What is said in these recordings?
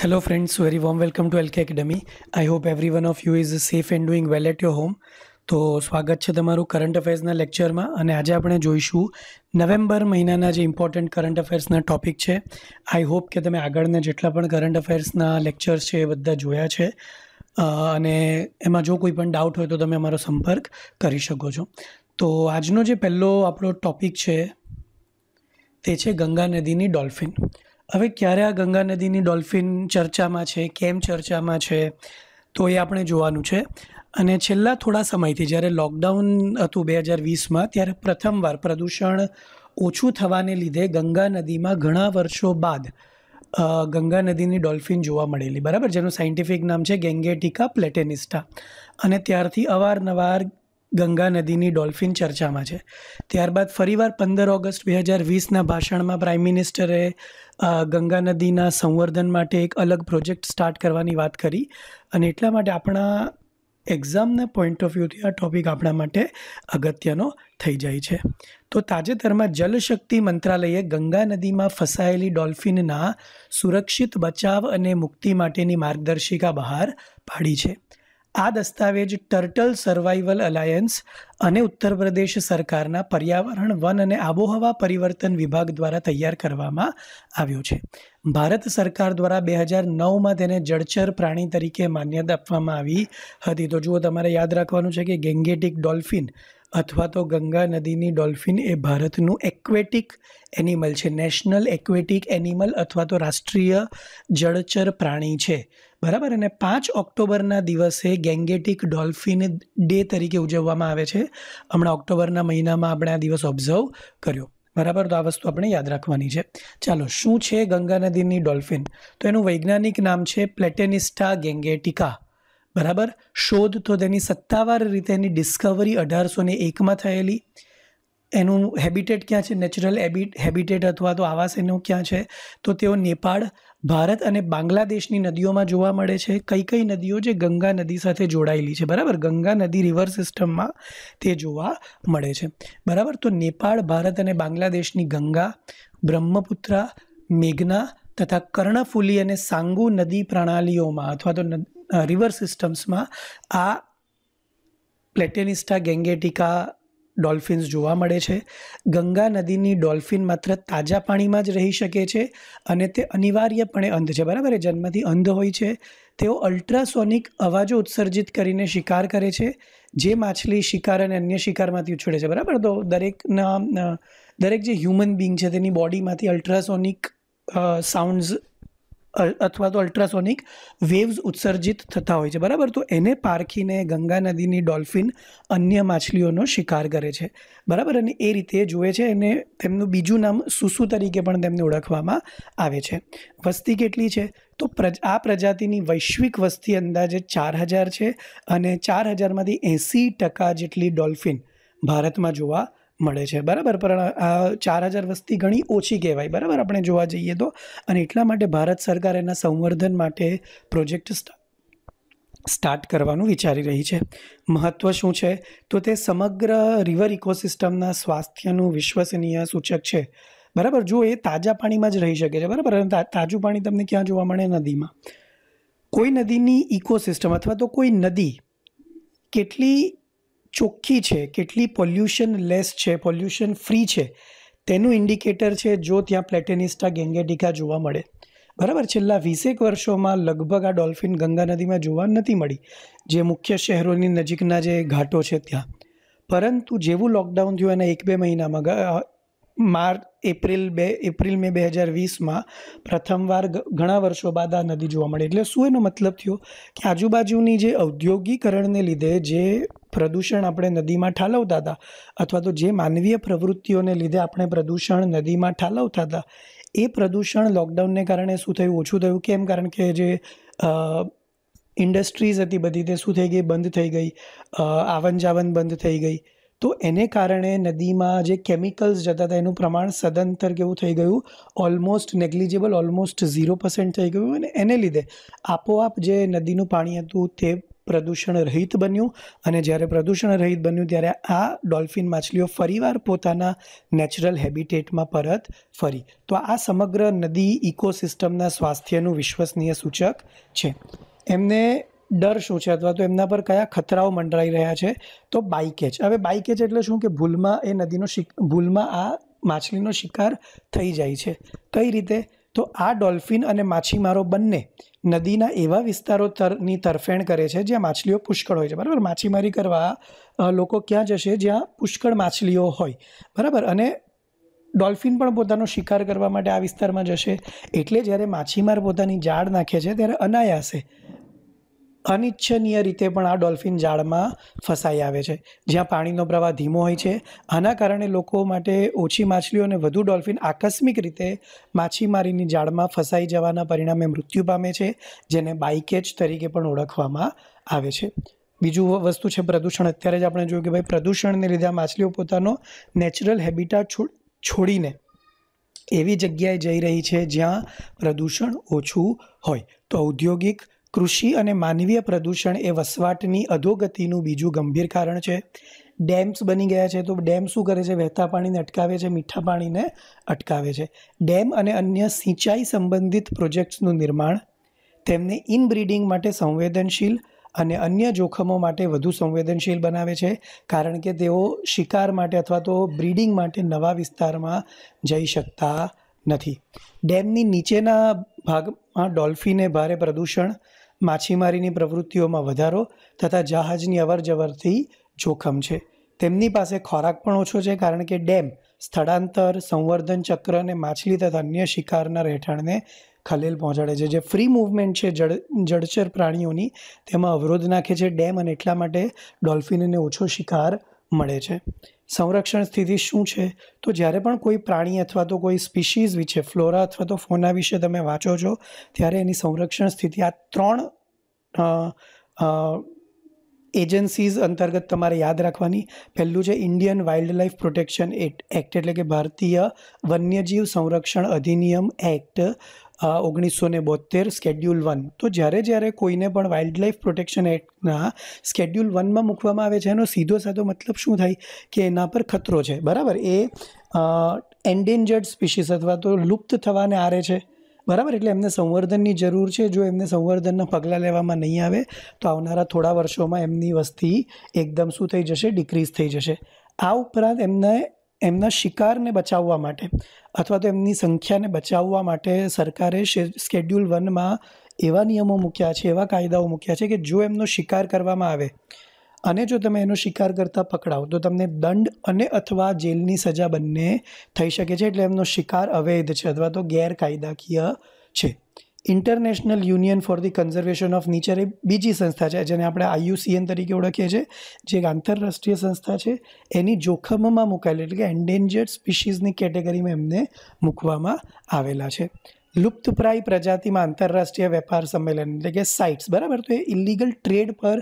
Hello friends very warm welcome to LK Academy. I hope every one of you is safe and doing well at your home. તો સ્વાગત છે તમારું current અફેર્સના લેક્ચરમાં અને આજે આપણે જોઈશું નવેમ્બર મહિનાના જે ઇમ્પોર્ટન્ટ કરંટ અફેર્સના ટોપિક છે આઈ હોપ કે તમે આગળના જેટલા પણ કરંટ અફેર્સના લેક્ચર્સ છે એ બધા જોયા છે અને એમાં જો કોઈ પણ ડાઉટ હોય તો તમે અમારો સંપર્ક કરી શકો છો તો આજનો જે પહેલો આપણો ટોપિક છે તે છે ગંગા નદીની ડોલ્ફિન હવે ક્યારે આ ગંગા નદીની ડોલ્ફિન ચર્ચામાં છે કેમ ચર્ચામાં છે તો એ આપણે જોવાનું છે અને છેલ્લા થોડા સમયથી જ્યારે લોકડાઉન હતું બે હજાર વીસમાં ત્યારે પ્રથમવાર પ્રદૂષણ ઓછું થવાને લીધે ગંગા નદીમાં ઘણા વર્ષો બાદ ગંગા નદીની ડોલ્ફિન જોવા મળેલી બરાબર જેનું સાયન્ટિફિક નામ છે ગેંગેટિકા પ્લેટેનિસ્ટા અને ત્યારથી અવારનવાર ગંગા નદીની ડોલ્ફિન ચર્ચામાં છે ત્યારબાદ ફરીવાર પંદર ઓગસ્ટ બે હજાર વીસના ભાષણમાં પ્રાઇમ મિનિસ્ટરે ગંગા નદીના સંવર્ધન માટે એક અલગ પ્રોજેક્ટ સ્ટાર્ટ કરવાની વાત કરી અને એટલા માટે આપણા એક્ઝામના પોઈન્ટ ઓફ વ્યૂથી આ ટૉપિક આપણા માટે અગત્યનો થઈ જાય છે તો તાજેતરમાં જલશક્તિ મંત્રાલયે ગંગા નદીમાં ફસાયેલી ડોલ્ફિનના સુરક્ષિત બચાવ અને મુક્તિ માટેની માર્ગદર્શિકા બહાર પાડી છે આ દસ્તાવેજ ટર્ટલ સર્વાઇવલ અલાયન્સ અને ઉત્તર પ્રદેશ સરકારના પર્યાવરણ વન અને આબોહવા પરિવર્તન વિભાગ દ્વારા તૈયાર કરવામાં આવ્યો છે ભારત સરકાર દ્વારા બે હજાર નવમાં તેને જળચર પ્રાણી તરીકે માન્યતા આપવામાં આવી હતી તો જુઓ તમારે યાદ રાખવાનું છે કે ગેંગેટિક ડોલ્ફિન અથવા તો ગંગા નદીની ડોલ્ફિન એ ભારતનું એક્વેટિક એનિમલ છે નેશનલ એક્વેટિક એનિમલ અથવા તો રાષ્ટ્રીય જળચર પ્રાણી છે બરાબર અને પાંચ ઓક્ટોબરના દિવસે ગેંગેટિક ડોલ્ફિન ડે તરીકે ઉજવવામાં આવે છે હમણાં ઓક્ટોબરના મહિનામાં આપણે આ દિવસ ઓબ્ઝર્વ કર્યો બરાબર તો આ વસ્તુ આપણે યાદ રાખવાની છે ચાલો શું છે ગંગા નદીની ડોલ્ફિન તો એનું વૈજ્ઞાનિક નામ છે પ્લેટેનિસ્ટા ગેંગેટિકા બરાબર શોધ તો તેની સત્તાવાર રીતેની ડિસ્કવરી અઢારસો ને એકમાં થયેલી એનું હેબિટેટ ક્યાં છે નેચરલ હેબિટ હેબિટેટ અથવા તો આવાસ એનું ક્યાં છે તો તેઓ નેપાળ ભારત અને બાંગ્લાદેશની નદીઓમાં જોવા મળે છે કઈ કઈ નદીઓ જે ગંગા નદી સાથે જોડાયેલી છે બરાબર ગંગા નદી રિવર સિસ્ટમમાં તે જોવા મળે છે બરાબર તો નેપાળ ભારત અને બાંગ્લાદેશની ગંગા બ્રહ્મપુત્રા મેઘના તથા કર્ણફુલી અને સાંગુ નદી પ્રણાલીઓમાં અથવા તો રિવર સિસ્ટમ્સમાં આ પ્લેટેનિસ્ટા ગેંગેટિકા ડોલ્ફિન્સ જોવા મળે છે ગંગા નદીની ડોલ્ફિન માત્ર તાજા પાણીમાં જ રહી શકે છે અને તે અનિવાર્યપણે અંધ છે બરાબર એ જન્મથી અંધ હોય છે તેઓ અલ્ટ્રાસોનિક અવાજો ઉત્સર્જિત કરીને શિકાર કરે છે જે માછલી શિકાર અને અન્ય શિકારમાંથી ઉછળે છે બરાબર તો દરેકના દરેક જે હ્યુમન બિંગ છે તેની બોડીમાંથી અલ્ટ્રાસોનિક સાઉન્ડ્સ અથવા તો અલ્ટ્રાસોનિક વેવ્સ ઉત્સર્જિત થતા હોય છે બરાબર તો એને પારખીને ગંગા નદીની ડોલ્ફિન અન્ય માછલીઓનો શિકાર કરે છે બરાબર અને એ રીતે જુએ છે અને તેમનું બીજું નામ સુસુ તરીકે પણ તેમને ઓળખવામાં આવે છે વસ્તી કેટલી છે તો પ્રજ આ પ્રજાતિની વૈશ્વિક વસ્તી અંદાજે ચાર હજાર છે અને ચાર હજારમાંથી એંસી ટકા જેટલી ડોલ્ફિન ભારતમાં જોવા મળે છે બરાબર પણ આ ચાર હજાર વસ્તી ઘણી ઓછી કહેવાય બરાબર આપણે જોવા જઈએ તો અને એટલા માટે ભારત સરકાર એના સંવર્ધન માટે પ્રોજેક્ટ સ્ટાર્ટ કરવાનું વિચારી રહી છે મહત્ત્વ શું છે તો તે સમગ્ર રિવર ઇકોસિસ્ટમના સ્વાસ્થ્યનું વિશ્વસનીય સૂચક છે બરાબર જો એ તાજા પાણીમાં જ રહી શકે છે બરાબર તાજું પાણી તમને ક્યાં જોવા મળે નદીમાં કોઈ નદીની ઇકોસિસ્ટમ અથવા તો કોઈ નદી કેટલી ચોખ્ખી છે કેટલી પોલ્યુશન લેસ છે પોલ્યુશન ફ્રી છે તેનું ઇન્ડિકેટર છે જો ત્યાં પ્લેટેનિસ્ટા ગેંગેટિકા જોવા મળે બરાબર છેલ્લા વીસેક વર્ષોમાં લગભગ આ ડોલ્ફિન ગંગા નદીમાં જોવા નથી મળી જે મુખ્ય શહેરોની નજીકના જે ઘાટો છે ત્યાં પરંતુ જેવું લોકડાઉન થયું એના એક બે મહિનામાં માર્ચ એપ્રિલ બે એપ્રિલ મે બે હજાર વીસમાં પ્રથમવાર ઘણા વર્ષો બાદ આ નદી જોવા મળી એટલે શું એનો મતલબ થયો કે આજુબાજુની જે ઔદ્યોગિકરણને લીધે જે પ્રદૂષણ આપણે નદીમાં ઠાલવતા હતા અથવા તો જે માનવીય પ્રવૃત્તિઓને લીધે આપણે પ્રદૂષણ નદીમાં ઠાલવતા હતા એ પ્રદૂષણ લોકડાઉનને કારણે શું થયું ઓછું થયું કેમ કારણ કે જે ઇન્ડસ્ટ્રીઝ હતી બધી તે શું થઈ ગઈ બંધ થઈ ગઈ આવન જાવન બંધ થઈ ગઈ તો એને કારણે નદીમાં જે કેમિકલ્સ જતા હતા એનું પ્રમાણ સદંતર કેવું થઈ ગયું almost negligible almost zero percent થઈ ગયું અને એને લીધે આપોઆપ જે નદીનું પાણી હતું તે પ્રદૂષણ રહિત બન્યું અને જ્યારે પ્રદૂષણ રહિત બન્યું ત્યારે આ ડોલ્ફિન માછલીઓ ફરીવાર પોતાના નેચરલ હેબિટેટમાં પરત ફરી તો આ સમગ્ર નદી ઇકોસિસ્ટમના સ્વાસ્થ્યનું વિશ્વસનીય સૂચક છે એમને ડર શું છે અથવા તો એમના પર કયા ખતરાઓ મંડરાઈ રહ્યા છે તો બાઇકેચ હવે બાઇકેજ એટલે શું કે ભૂલમાં એ નદીનો શિક ભૂલમાં આ માછલીનો શિકાર થઈ જાય છે કઈ રીતે તો આ ડોલ્ફિન અને માછીમારો બંને નદીના એવા વિસ્તારો તરની તરફેણ કરે છે જ્યાં માછલીઓ પુષ્કળ હોય છે બરાબર માછીમારી કરવા લોકો ક્યાં જશે જ્યાં પુષ્કળ માછલીઓ હોય બરાબર અને ડોલ્ફિન પણ પોતાનો શિકાર કરવા માટે આ વિસ્તારમાં જશે એટલે જ્યારે માછીમાર પોતાની જાળ નાખે છે ત્યારે અનાયાસે અનિચ્છનીય રીતે પણ આ ડોલ્ફિન જાળમાં ફસાઈ આવે છે જ્યાં પાણીનો પ્રવાહ ધીમો હોય છે આના કારણે લોકો માટે ઓછી માછલીઓ અને વધુ ડોલ્ફિન આકસ્મિક રીતે માછીમારીની જાળમાં ફસાઈ જવાના પરિણામે મૃત્યુ પામે છે જેને બાઇકેજ તરીકે પણ ઓળખવામાં આવે છે બીજું વસ્તુ છે પ્રદૂષણ અત્યારે જ આપણે જોયું કે ભાઈ પ્રદૂષણને લીધે માછલીઓ પોતાનો નેચરલ હેબિટાટ છોડીને એવી જગ્યાએ જઈ રહી છે જ્યાં પ્રદૂષણ ઓછું હોય તો ઔદ્યોગિક કૃષિ અને માનવીય પ્રદૂષણ એ વસવાટની અધોગતિનું બીજું ગંભીર કારણ છે ડેમ્સ બની ગયા છે તો ડેમ શું કરે છે વહેતા પાણીને અટકાવે છે મીઠા પાણીને અટકાવે છે ડેમ અને અન્ય સિંચાઈ સંબંધિત પ્રોજેક્ટ્સનું નિર્માણ તેમને ઇનબ્રીડિંગ માટે સંવેદનશીલ અને અન્ય જોખમો માટે વધુ સંવેદનશીલ બનાવે છે કારણ કે તેઓ શિકાર માટે અથવા તો બ્રીડિંગ માટે નવા વિસ્તારમાં જઈ શકતા નથી ડેમની નીચેના ભાગમાં ડોલ્ફીને ભારે પ્રદૂષણ માછીમારીની પ્રવૃત્તિઓમાં વધારો તથા જહાજની અવરજવરથી જોખમ છે તેમની પાસે ખોરાક પણ ઓછો છે કારણ કે ડેમ સ્થળાંતર સંવર્ધન ચક્ર અને માછલી તથા અન્ય શિકારના રહેઠાણને ખલેલ પહોંચાડે છે જે ફ્રી મૂવમેન્ટ છે જળ જળચર પ્રાણીઓની તેમાં અવરોધ નાખે છે ડેમ અને એટલા માટે ડોલ્ફિનને ઓછો શિકાર મળે છે સંરક્ષણ સ્થિતિ શું છે તો જ્યારે પણ કોઈ પ્રાણી અથવા તો કોઈ સ્પીશીઝ વિશે ફ્લોરા અથવા તો ફોના વિશે તમે વાંચો છો ત્યારે એની સંરક્ષણ સ્થિતિ આ ત્રણ એજન્સીઝ અંતર્ગત તમારે યાદ રાખવાની પહેલું છે Indian wildlife protection act એટલે કે ભારતીય વન્યજીવ સંરક્ષણ અધિનિયમ એક્ટ ઓગણીસો ને બોતેર સ્કેડ્યુલ વન તો જ્યારે જ્યારે કોઈને પણ વાઇલ્ડ લાઈફ પ્રોટેક્શન એક્ટના સ્કેડ્યુલ વનમાં મૂકવામાં આવે છે એનો સીધો સાધો મતલબ શું થાય કે એના પર ખતરો છે બરાબર એ એન્ડેન્જર્ડ સ્પીશીસ અથવા તો લુપ્ત થવાને આરે છે બરાબર એટલે એમને સંવર્ધનની જરૂર છે જો એમને સંવર્ધનના પગલાં લેવામાં નહીં આવે તો આવનારા થોડા વર્ષોમાં એમની વસ્તી એકદમ શું થઈ જશે ડિક્રીઝ થઈ જશે આ ઉપરાંત એમને એમના શિકારને બચાવવા માટે અથવા તો એમની સંખ્યાને બચાવવા માટે સરકારે સ્કેડ્યુલ વનમાં એવા નિયમો મૂક્યા છે એવા કાયદાઓ મૂક્યા છે કે જો એમનો શિકાર કરવામાં આવે અને જો તમે એનો શિકાર કરતાં પકડાવ તો તમને દંડ અને અથવા જેલની સજા બંને થઈ શકે છે એટલે એમનો શિકાર અવૈધ છે અથવા તો ગેરકાયદાકીય છે International Union for the Conservation of Nature એ બીજી સંસ્થા છે જેને આપણે આઈયુસીએન તરીકે ઓળખીએ છીએ જે એક આંતરરાષ્ટ્રીય સંસ્થા છે એની જોખમમાં મુકાયેલી એટલે કે એન્ડેન્જર્ડ સ્પીશીઝની કેટેગરીમાં એમને મૂકવામાં આવેલા છે લુપ્તપ્રાય પ્રજાતિમાં આંતરરાષ્ટ્રીય વેપાર સંમેલન એટલે કે સાઇટ્સ બરાબર તો એ ઇલીગલ ટ્રેડ પર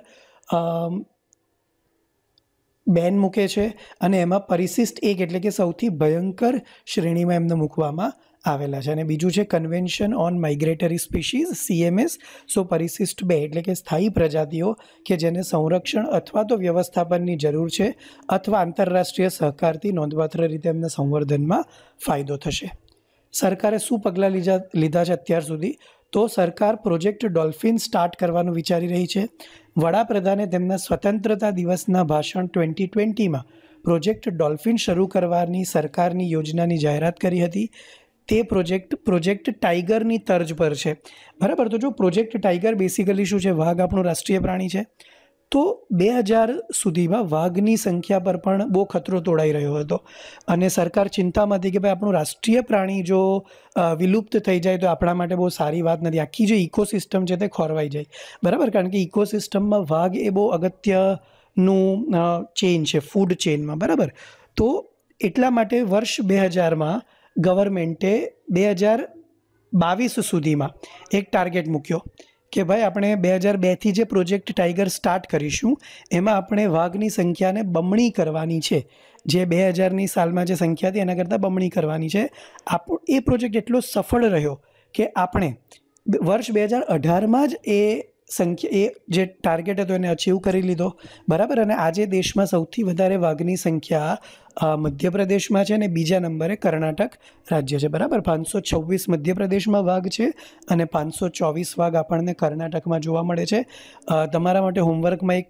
બેન મૂકે છે અને એમાં પરિશિષ્ટ એક એટલે કે સૌથી ભયંકર શ્રેણીમાં એમને મૂકવામાં આવેલા છે અને બીજું છે convention on migratory species CMS so પરિશિષ્ટ બે એટલે કે સ્થાયી પ્રજાતિઓ કે જેને સંરક્ષણ અથવા તો વ્યવસ્થાપનની જરૂર છે અથવા આંતરરાષ્ટ્રીય સહકારથી નોંધપાત્ર રીતે એમના સંવર્ધનમાં ફાયદો થશે સરકારે શું પગલાં લીધા લીધા છે અત્યાર સુધી તો સરકાર પ્રોજેક્ટ ડોલ્ફિન સ્ટાર્ટ કરવાનું વિચારી રહી છે વડાપ્રધાને તેમના સ્વતંત્રતા દિવસના ભાષણ ટ્વેન્ટી ટ્વેન્ટીમાં પ્રોજેક્ટ ડોલ્ફિન શરૂ કરવાની સરકારની યોજનાની જાહેરાત કરી હતી તે પ્રોજેક્ટ પ્રોજેક્ટ ટાઈગરની તર્જ પર છે બરાબર તો જો પ્રોજેક્ટ ટાઈગર બેસિકલી શું છે વાઘ આપણું રાષ્ટ્રીય પ્રાણી છે તો બે હજાર સુધીમાં વાઘની સંખ્યા પર પણ બહુ ખતરો તોડાઈ રહ્યો હતો અને સરકાર ચિંતામાં હતી કે ભાઈ આપણું રાષ્ટ્રીય પ્રાણી જો વિલુપ્ત થઈ જાય તો આપણા માટે બહુ સારી વાત નથી આખી જે ઇકોસિસ્ટમ છે તે ખોરવાઈ જાય બરાબર કારણ કે ઇકોસિસ્ટમમાં વાઘ એ બહુ અગત્યનું ચેન છે ફૂડ ચેનમાં બરાબર તો એટલા માટે વર્ષ બે હજારમાં ગવર્મેન્ટે બે હજાર બાવીસ સુધીમાં એક ટાર્ગેટ મૂક્યો કે ભાઈ આપણે બે હજાર બેથી જે પ્રોજેક્ટ ટાઈગર સ્ટાર્ટ કરીશું એમાં આપણે વાઘની સંખ્યાને બમણી કરવાની છે જે બે હજારની સાલમાં જે સંખ્યા હતી એના કરતાં બમણી કરવાની છે આપ એ પ્રોજેક્ટ એટલો સફળ રહ્યો કે આપણે વર્ષ બે હજાર અઢારમાં જ એ સંખ્યા એ જે ટાર્ગેટ હતો એને અચીવ કરી લીધો બરાબર અને આજે દેશમાં સૌથી વધારે વાઘની સંખ્યા મધ્યપ્રદેશમાં છે અને બીજા નંબરે કર્ણાટક રાજ્ય છે બરાબર પાંચસો છવ્વીસ મધ્યપ્રદેશમાં વાઘ છે અને પાંચસો ચોવીસ વાઘ આપણને કર્ણાટકમાં જોવા મળે છે તમારા માટે હોમવર્કમાં એક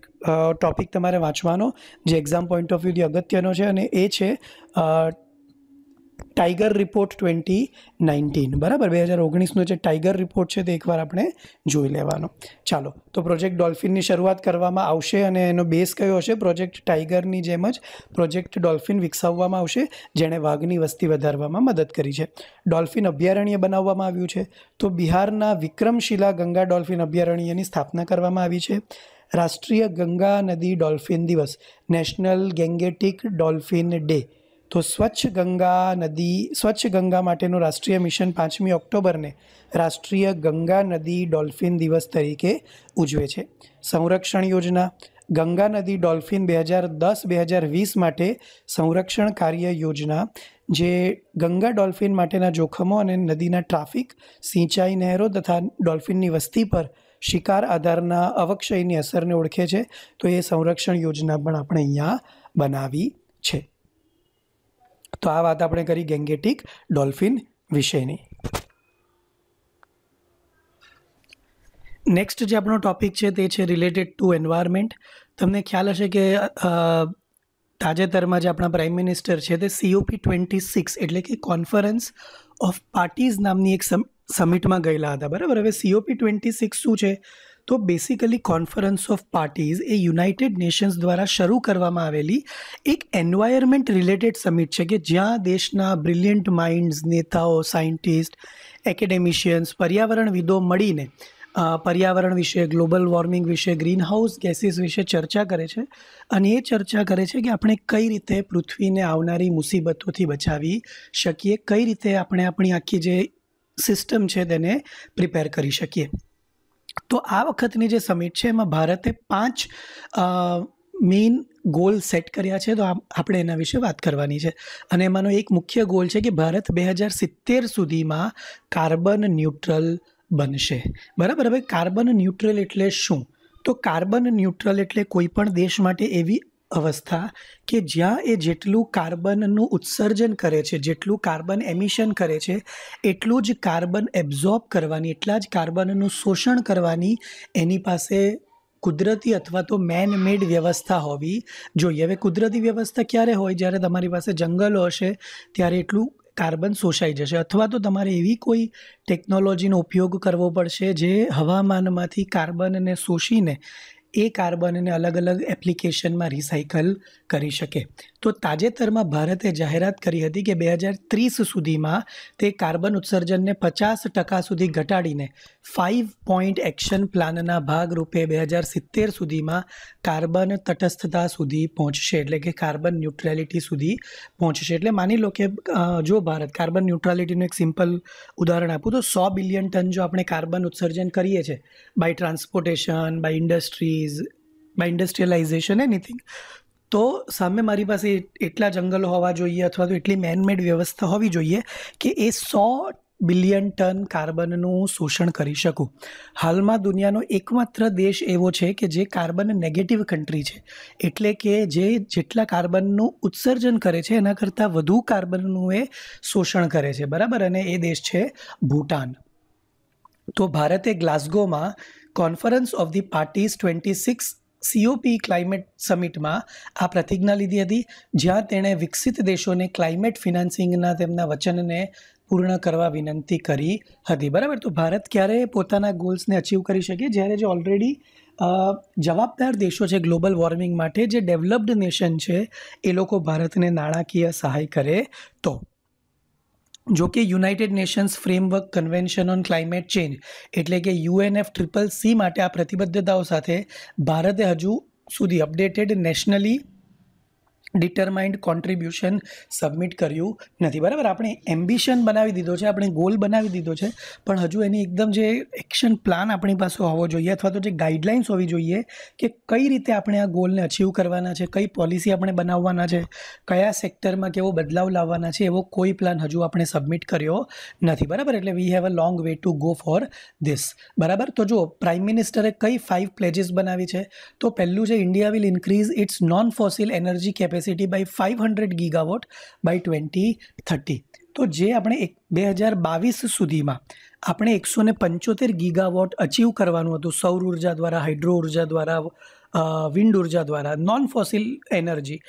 ટોપિક તમારે વાંચવાનો જે એક્ઝામ પોઈન્ટ ઓફ વ્યૂથી અગત્યનો છે અને એ છે ટાઈગર રિપોર્ટ ટ્વેન્ટી નાઇન્ટીન બરાબર બે હજાર ઓગણીસનો જે ટાઈગર રિપોર્ટ છે તે એકવાર આપણે જોઈ લેવાનો ચાલો તો પ્રોજેક્ટ ડોલ્ફિનની શરૂઆત કરવામાં આવશે અને એનો બેઝ કયો હશે પ્રોજેક્ટ ટાઈગરની જેમ જ પ્રોજેક્ટ ડોલ્ફિન વિકસાવવામાં આવશે જેણે વાઘની વસ્તી વધારવામાં મદદ કરી છે ડોલ્ફિન અભયારણ્ય બનાવવામાં આવ્યું છે તો બિહારના વિક્રમશિલા ગંગા ડોલ્ફિન અભયારણ્યની સ્થાપના કરવામાં આવી છે રાષ્ટ્રીય ગંગા નદી ડોલ્ફિન દિવસ નેશનલ ગેંગેટિક ડોલ્ફિન ડે તો સ્વચ્છ ગંગા નદી સ્વચ્છ ગંગા માટેનું રાષ્ટ્રીય મિશન પાંચમી ઓક્ટોબરને રાષ્ટ્રીય ગંગા નદી ડોલ્ફિન દિવસ તરીકે ઉજવે છે સંરક્ષણ યોજના ગંગા નદી ડોલ્ફિન બે હજાર દસ બે હજાર વીસ માટે સંરક્ષણ કાર્ય યોજના જે ગંગા ડોલ્ફિન માટેના જોખમો અને નદીના ટ્રાફિક સિંચાઈ નહેરો તથા ડોલ્ફિનની વસ્તી પર શિકાર આધારના અવક્ષયની અસરને ઓળખે છે તો એ સંરક્ષણ યોજના પણ આપણે અહીંયા બનાવી છે તો આ વાત આપણે કરી ગેંગેટિક ડોલ્ફિન વિશેની નેક્સ્ટ જે આપણો ટોપિક છે તે છે રિલેટેડ ટુ એન્વાયરમેન્ટ તમને ખ્યાલ હશે કે તાજેતરમાં જે આપણા પ્રાઇમ મિનિસ્ટર છે તે સીઓપી ટ્વેન્ટી સિક્સ એટલે કે કોન્ફરન્સ ઓફ પાર્ટીઝ નામની એક સમિટમાં ગયેલા હતા બરાબર હવે સીઓપી ટ્વેન્ટી સિક્સ શું છે તો બેસિકલી કોન્ફરન્સ ઓફ પાર્ટીઝ એ યુનાઇટેડ નેશન્સ દ્વારા શરૂ કરવામાં આવેલી એક એન્વાયરમેન્ટ રિલેટેડ સમિટ છે કે જ્યાં દેશના બ્રિલિયન્ટ માઇન્ડ્સ નેતાઓ સાયન્ટિસ્ટ એકેડેમિશિયન્સ પર્યાવરણવિદો મળીને પર્યાવરણ વિશે ગ્લોબલ વોર્મિંગ વિશે ગ્રીનહાઉસ ગેસીસ વિશે ચર્ચા કરે છે અને એ ચર્ચા કરે છે કે આપણે કઈ રીતે પૃથ્વીને આવનારી મુસીબતોથી બચાવી શકીએ કઈ રીતે આપણે આપણી આખી જે સિસ્ટમ છે તેને પ્રિપેર કરી શકીએ તો આ વખતની જે સમિટ છે એમાં ભારતે પાંચ મેઇન ગોલ સેટ કર્યા છે તો આપણે એના વિશે વાત કરવાની છે અને એમાંનો એક મુખ્ય ગોલ છે કે ભારત બે હજાર સિત્તેર સુધીમાં કાર્બન ન્યુટ્રલ બનશે બરાબર હવે કાર્બન ન્યુટ્રલ એટલે શું તો કાર્બન ન્યુટ્રલ એટલે કોઈ પણ દેશ માટે એવી અવસ્થા કે જ્યાં એ જેટલું કાર્બનનું ઉત્સર્જન કરે છે જેટલું કાર્બન એમિશન કરે છે એટલું જ કાર્બન એબ્ઝોર્બ કરવાની એટલા જ કાર્બનનું શોષણ કરવાની એની પાસે કુદરતી અથવા તો મેન મેડ વ્યવસ્થા હોવી જોઈએ હવે કુદરતી વ્યવસ્થા ક્યારે હોય જ્યારે તમારી પાસે જંગલો હશે ત્યારે એટલું કાર્બન શોષાઈ જશે અથવા તો તમારે એવી કોઈ ટેકનોલોજીનો ઉપયોગ કરવો પડશે જે હવામાનમાંથી કાર્બનને શોષીને એ કાર્બનને અલગ અલગ એપ્લિકેશનમાં રિસાયકલ કરી શકે તો તાજેતરમાં ભારતે જાહેરાત કરી હતી કે બે હજાર ત્રીસ સુધીમાં તે કાર્બન ઉત્સર્જનને પચાસ ટકા સુધી ઘટાડીને ફાઇવ પોઈન્ટ એક્શન પ્લાનના ભાગરૂપે બે હજાર સિત્તેર સુધીમાં કાર્બન તટસ્થતા સુધી પહોંચશે એટલે કે કાર્બન ન્યુટ્રાલિટી સુધી પહોંચશે એટલે માની લો કે જો ભારત કાર્બન ન્યુટ્રાલિટીનું એક સિમ્પલ ઉદાહરણ આપું તો સો બિલિયન ટન જો આપણે કાર્બન ઉત્સર્જન કરીએ છીએ by transportation by industries by industrialization anything તો સામે મારી પાસે એટલા જંગલો હોવા જોઈએ અથવા તો એટલી મેનમેડ વ્યવસ્થા હોવી જોઈએ કે એ સો બિલિયન ટન કાર્બનનું શોષણ કરી શકું હાલમાં દુનિયાનો એકમાત્ર દેશ એવો છે કે જે કાર્બન નેગેટિવ કન્ટ્રી છે એટલે કે જે જેટલા કાર્બનનું ઉત્સર્જન કરે છે એના કરતાં વધુ કાર્બનનું એ શોષણ કરે છે બરાબર અને એ દેશ છે ભૂટાન તો ભારતે ગ્લાસ્ગોમાં conference of the parties twenty six COP climate સમિટમાં આ પ્રતિજ્ઞા લીધી હતી જ્યાં તેણે વિકસિત દેશોને ક્લાઇમેટ ફિનાન્સિંગના તેમના વચનને પૂર્ણ કરવા વિનંતી કરી હતી બરાબર તો ભારત ક્યારે પોતાના ગોલ્સને અચીવ કરી શકે જ્યારે જે ઓલરેડી જવાબદાર દેશો છે ગ્લોબલ વોર્મિંગ માટે જે ડેવલપ્ડ નેશન છે એ લોકો ભારતને નાણાકીય સહાય કરે તો જો કે United Nations framework convention on climate change એટલે કે યુએનએફ ટ્રિપલ સી માટે આ પ્રતિબદ્ધતાઓ સાથે ભારતે હજુ સુધી updated nationally determined contribution submit કર્યું નથી બરાબર આપણે એમ્બિશન બનાવી દીધો છે આપણે ગોલ બનાવી દીધો છે પણ હજુ એની એકદમ જે એક્શન પ્લાન આપણી પાસે હોવો જોઈએ અથવા તો જે ગાઈડલાઇન્સ હોવી જોઈએ કે કઈ રીતે આપણે આ ગોલને અચીવ કરવાના છે કઈ પોલિસી આપણે બનાવવાના છે કયા સેક્ટરમાં કેવો બદલાવ લાવવાના છે એવો કોઈ પ્લાન હજુ આપણે સબમિટ કર્યો નથી બરાબર એટલે we have a long way to go for this બરાબર તો જો પ્રાઇમ મિનિસ્ટરે કઈ ફાઇવ પ્લેજીસ બનાવી છે તો પહેલું છે India will increase its non fossil energy capacity capacity by five hundred gigawatt by twenty thirty તો જે આપણે એક બે હજાર બાવીસ સુધીમાં આપણે એકસો ને પંચોતેર ગીગાવોટ અચીવ કરવાનું હતું સૌર ઉર્જા દ્વારા હાઇડ્રો ઉર્જા દ્વારા વિન્ડ ઉર્જા દ્વારા નોન ફોસિલ એનર્જી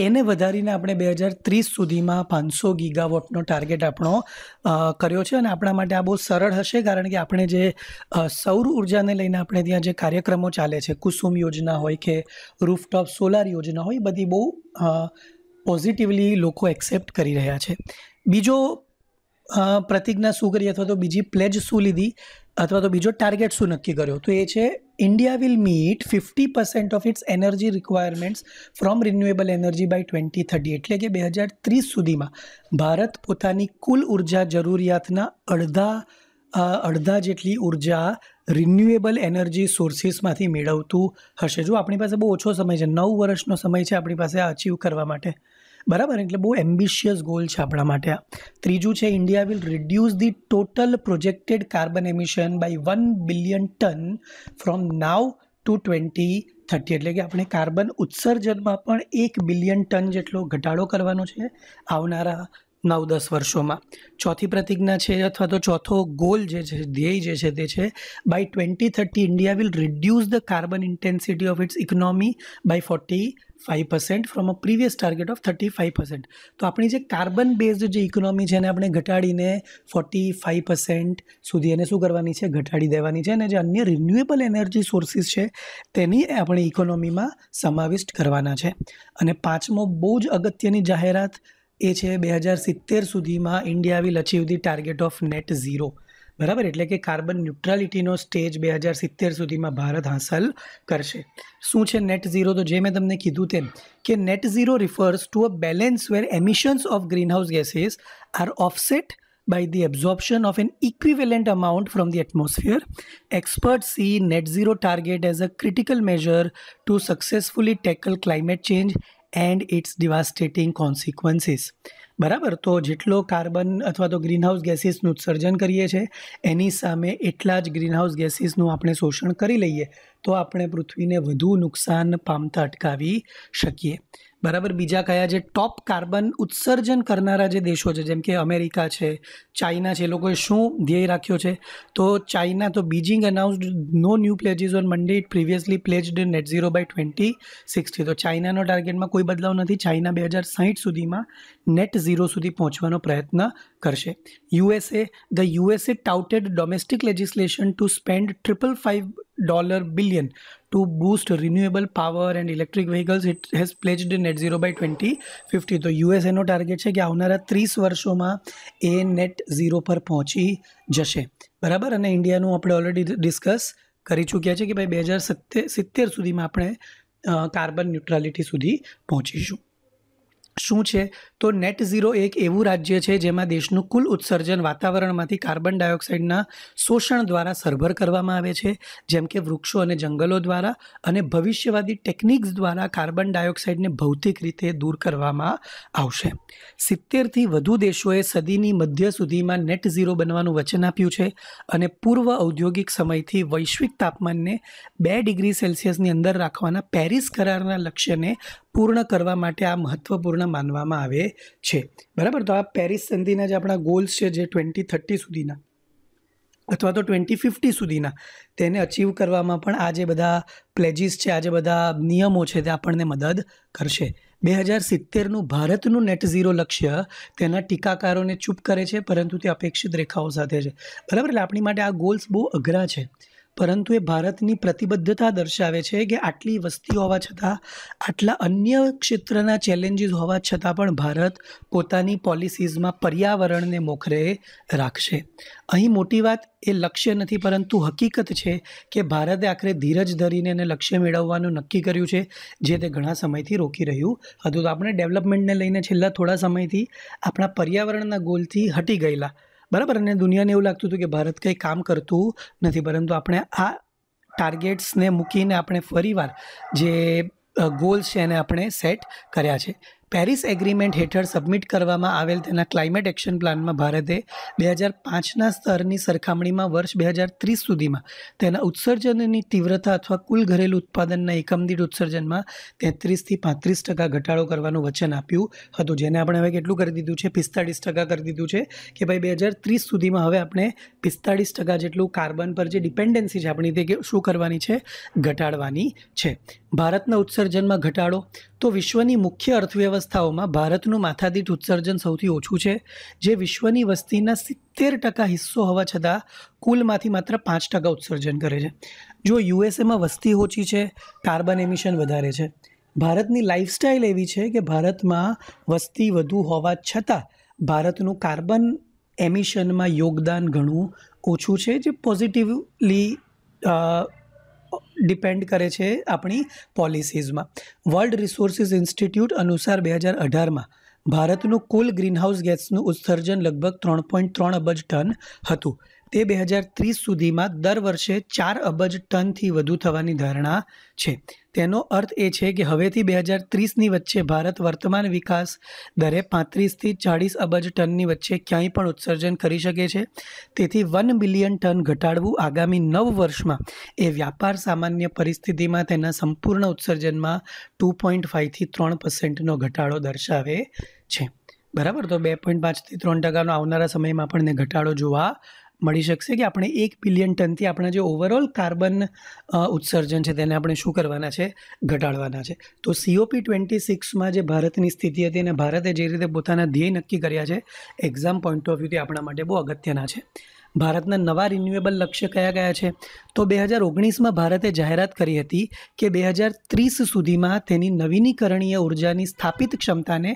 એને વધારીને આપણે બે હજાર ત્રીસ સુધીમાં પાંચસો ગીગાવોટનો ટાર્ગેટ આપણો કર્યો છે અને આપણા માટે આ બહુ સરળ હશે કારણ કે આપણે જે સૌર ઉર્જાને લઈને આપણે ત્યાં જે કાર્યક્રમો ચાલે છે કુસુમ યોજના હોય કે રૂફટોપ સોલાર યોજના હોય બધી બહુ પોઝિટિવલી લોકો એક્સેપ્ટ કરી રહ્યા છે બીજો પ્રતિજ્ઞા શું કરી અથવા તો બીજી પ્લેજ શું લીધી અથવા તો બીજો ટાર્ગેટ શું નક્કી કર્યો તો એ છે India will meet fifty percent of its energy requirements from renewable energy by twenty thirty એટલે કે બે હજાર ત્રીસ સુધીમાં ભારત પોતાની કુલ ઉર્જા જરૂરિયાતના અડધા અડધા જેટલી ઉર્જા રિન્યુએબલ એનર્જી સોર્સિસમાંથી મેળવતું હશે જો આપણી પાસે બહુ ઓછો સમય છે નવ વર્ષનો સમય છે આપણી પાસે આ અચીવ કરવા માટે બરાબર એટલે બહુ એમ્બિશિયસ ગોલ છે આપણા માટે આ ત્રીજું છે India will reduce the total projected carbon emission by one billion ton from now to twenty thirty એટલે કે આપણે કાર્બન ઉત્સર્જનમાં પણ એક બિલિયન ટન જેટલો ઘટાડો કરવાનો છે આવનારા નવ દસ વર્ષોમાં ચોથી પ્રતિજ્ઞા છે અથવા તો ચોથો ગોલ જે છે ધ્યેય જે છે તે છે by twenty thirty India will reduce the carbon intensity of its economy by forty five percent from a previous target of thirty five percent તો આપણી જે કાર્બન બેઝડ જે ઇકોનોમી છે એને આપણે ઘટાડીને ફોર્ટી ફાઇવ પર્સન્ટ સુધી એને શું કરવાની છે ઘટાડી દેવાની છે અને જે અન્ય રિન્યુએબલ એનર્જી સોર્સિસ છે તેની આપણે ઇકોનોમીમાં સમાવિષ્ટ કરવાના છે અને પાંચમો બહુ જ અગત્યની જાહેરાત એ છે બે હજાર સિત્તેર સુધીમાં India will achieve the target of net zero बराबर એટલે કે કાર્બન ન્યુટ્રાલિટી નો સ્ટેજ 2070 સુધીમાં ભારત હાંસલ કરશે શું છે નેટ ઝીરો તો જેમ મેં તમને કીધું તેમ કે net zero refers to a balance where emissions of greenhouse gases are offset by the absorption of an equivalent amount from the atmosphere experts see net zero target as a critical measure to successfully tackle climate change and its devastating consequences બરાબર તો જેટલો carbon અથવા તો greenhouse ગેસીસનું ઉત્સર્જન કરીએ છીએ એની સામે એટલા જ ગ્રીનહાઉસ ગેસીસનું આપણે શોષણ કરી લઈએ તો આપણે પૃથ્વીને વધુ નુકસાન પામતા અટકાવી શકીએ બરાબર બીજા કયા જે ટોપ કાર્બન ઉત્સર્જન કરનારા જે દેશો છે જેમ કે અમેરિકા છે ચાઇના છે એ લોકોએ શું ધ્યેય રાખ્યો છે તો ચાઇના તો Beijing announced no new pledges on Monday it previously pledged net zero by twenty sixty તો ચાઇનાનો ટાર્ગેટમાં કોઈ બદલાવ નથી ચાઇના બે હજાર સાહીઠ સુધીમાં નેટ ઝીરો સુધી પહોંચવાનો પ્રયત્ન કરશે USA the USA touted domestic legislation to spend triple five dollar billion to boost renewable power and electric vehicles it has pledged net zero by twenty fifty તો યુએસએનો ટાર્ગેટ છે કે આવનારા ત્રીસ વર્ષોમાં એ નેટ ઝીરો પર પહોંચી જશે બરાબર અને ઇન્ડિયાનું આપણે ઓલરેડી ડિસ્કસ કરી ચૂક્યા છે કે ભાઈ બે હજાર સિત્તેર સુધીમાં આપણે કાર્બન ન્યુટ્રાલિટી સુધી પહોંચીશું શું છે તો નેટ ઝીરો એક એવું રાજ્ય છે જેમાં દેશનું કુલ ઉત્સર્જન વાતાવરણમાંથી કાર્બન ડાયોક્સાઇડના શોષણ દ્વારા સરભર કરવામાં આવે છે જેમ કે વૃક્ષો અને જંગલો દ્વારા અને ભવિષ્યવાદી ટેકનિક્સ દ્વારા કાર્બન ડાયોક્સાઇડને ભૌતિક રીતે દૂર કરવામાં આવશે સિત્તેરથી વધુ દેશોએ સદીની મધ્ય સુધીમાં નેટ ઝીરો બનવાનું વચન આપ્યું છે અને પૂર્વ ઔદ્યોગિક સમયથી વૈશ્વિક તાપમાનને બે ડિગ્રી સેલ્સિયસની અંદર રાખવાના પેરિસ કરારના લક્ષ્યને પૂર્ણ કરવા માટે આ મહત્ત્વપૂર્ણ માનવામાં આવે છે બરાબર તો આ પેરિસ સંધિના જે આપણા ગોલ્સ છે જે ટ્વેન્ટી થર્ટી સુધીના અથવા તો ટ્વેન્ટી ફિફ્ટી સુધીના તેને અચીવ કરવામાં પણ આ જે બધા પ્લેજીસ છે આ જે બધા નિયમો છે તે આપણને મદદ કરશે બે હજાર સિત્તેરનું ભારતનું નેટ ઝીરો લક્ષ્ય તેના ટીકાકારોને ચૂપ કરે છે પરંતુ તે અપેક્ષિત રેખાઓ સાથે છે બરાબર એટલે આપણી માટે આ ગોલ્સ બહુ અઘરા છે પરંતુ એ ભારતની પ્રતિબદ્ધતા દર્શાવે છે કે આટલી વસ્તી હોવા છતાં આટલા અન્ય ક્ષેત્રના ચેલેન્જીસ હોવા છતાં પણ ભારત પોતાની પોલિસીઝમાં પર્યાવરણને મોખરે રાખશે અહીં મોટી વાત એ લક્ષ્ય નથી પરંતુ હકીકત છે કે ભારતે આખરે ધીરજ ધરીને એને લક્ષ્ય મેળવવાનું નક્કી કર્યું છે જે તે ઘણા સમયથી રોકી રહ્યું હતું તો આપણે ડેવલપમેન્ટને લઈને છેલ્લા થોડા સમયથી આપણા પર્યાવરણના ગોલથી હટી ગયેલા બરાબર અને દુનિયાને એવું લાગતું હતું કે ભારત કંઈ કામ કરતું નથી પરંતુ આપણે આ ટાર્ગેટ્સને મૂકીને આપણે ફરીવાર જે ગોલ્સ છે એને આપણે સેટ કર્યા છે पेरिस एग्रीमेंट हेटर सबमिट करवामा आवेला તેના ક્લાઈમેટ એક્શન પ્લાન માં ભારતે 2005 ના સ્તરની સરખામણીમાં વર્ષ 2030 સુધીમાં તેના ઉત્સર્જનની તીવ્રતા અથવા કુલ ઘરેલુ ઉત્પાદનના એકમ દીટ ઉત્સર્જનમાં 33 થી 35% ઘટાડો કરવાનો વચન આપ્યો હતો જેને આપણે હવે કેટલું કરી દીધું છે 45% કરી દીધું છે કે ભાઈ 2030 સુધીમાં હવે આપણે 45% જેટલું કાર્બન પર જે ડિપેન્ડન્સી છે આપણે એ કે શું કરવાની છે ઘટાડવાની છે ભારતનું ઉત્સર્જનમાં ઘટાડો તો વિશ્વની મુખ્ય અર્થવ્ય સ્થાઓમાં ભારતનું માથા દીઠ ઉત્સર્જન સૌથી ઓછું છે જે વિશ્વની વસ્તીના 70% હિસ્સો હોવા છતાં કુલમાંથી માત્ર 5% ઉત્સર્જન કરે છે જો યુએસએમાં વસ્તી હોચી છે કાર્બન એમિશન વધારે છે ભારતની લાઈફસ્ટાઈલ એવી છે કે ભારતમાં વસ્તી વધુ હોવા છતાં ભારતનું કાર્બન એમિશનમાં યોગદાન ઘણું ઓછું છે જે પોઝિટિવલી ડિપેન્ડ કરે છે આપણી પોલિસીઝમાં વર્લ્ડ રિસોર્સિસ ઇન્સ્ટિટ્યૂટ અનુસાર બે હજાર અઢારમાં ભારતનું કુલ ગ્રીનહાઉસ ગેસનું ઉત્સર્જન લગભગ ત્રણ પોઈન્ટ ત્રણ અબજ ટન હતું તે બે હજાર ત્રીસ સુધીમાં દર વર્ષે ચાર અબજ ટનથી વધુ થવાની ધારણા છે તેનો અર્થ એ છે કે હવેથી બે હજાર ત્રીસની વચ્ચે ભારત વર્તમાન વિકાસ દરે પાંત્રીસથી ચાળીસ અબજ ટનની વચ્ચે ક્યાંય પણ ઉત્સર્જન કરી શકે છે તેથી વન બિલિયન ટન ઘટાડવું આગામી નવ વર્ષમાં એ વ્યાપાર સામાન્ય પરિસ્થિતિમાં તેના સંપૂર્ણ ઉત્સર્જનમાં ટુ પોઈન્ટ ફાઇવથી ત્રણ પર્સન્ટનો ઘટાડો દર્શાવે છે બરાબર તો બે પોઈન્ટ પાંચથી ત્રણ ટકાનો આવનારા સમયમાં આપણને ઘટાડો જોવા મળી શકશે કે આપણે એક બિલિયન ટનથી આપણા જે ઓવરઓલ કાર્બન ઉત્સર્જન છે તેને આપણે શું કરવાના છે ઘટાડવાના છે તો સીઓપી ટ્વેન્ટી સિક્સમાં જે ભારતની સ્થિતિ હતી અને ભારતે જે રીતે પોતાના ધ્યેય નક્કી કર્યા છે એક્ઝામ પોઈન્ટ ઓફ વ્યૂથી આપણા માટે બહુ અગત્યના છે ભારતના નવા રિન્યુએબલ લક્ષ્ય કયા કયા છે તો બે હજાર ઓગણીસમાં ભારતે જાહેરાત કરી હતી કે બે હજાર ત્રીસ સુધીમાં તેની નવીનીકરણીય ઉર્જાની સ્થાપિત ક્ષમતાને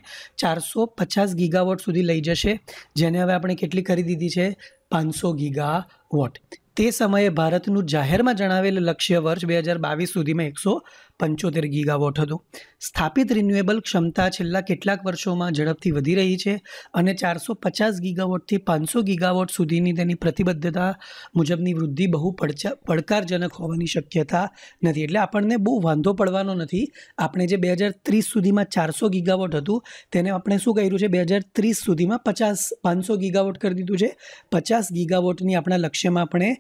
ચારસો પચાસ ગીગાવોટ સુધી લઈ જશે જેને હવે આપણે કેટલી કરી દીધી છે પાંચસો ગીગા વોટ તે સમયે ભારતનું જાહેરમાં જણાવેલ લક્ષ્ય વર્ષ બે હજાર બાવીસ સુધીમાં એકસો પંચોતેર ગીગાવોટ હતું સ્થાપિત રિન્યુએબલ ક્ષમતા છેલ્લા કેટલાક વર્ષોમાં ઝડપથી વધી રહી છે અને ચારસો પચાસ ગીગાવોટથી પાંચસો ગીગાવોટ સુધીની તેની પ્રતિબદ્ધતા મુજબની વૃદ્ધિ બહુ પડકારજનક હોવાની શક્યતા નથી એટલે આપણને બહુ વાંધો પડવાનો નથી આપણે જે બે હજાર ત્રીસ સુધીમાં ચારસો ગીગાવોટ હતું તેને આપણે શું કર્યું છે બે હજાર ત્રીસ સુધીમાં પચાસ પાંચસો ગીગાવોટ કરી દીધું છે પચાસ ગીગાવોટની આપણા લક્ષ્યમાં આપણે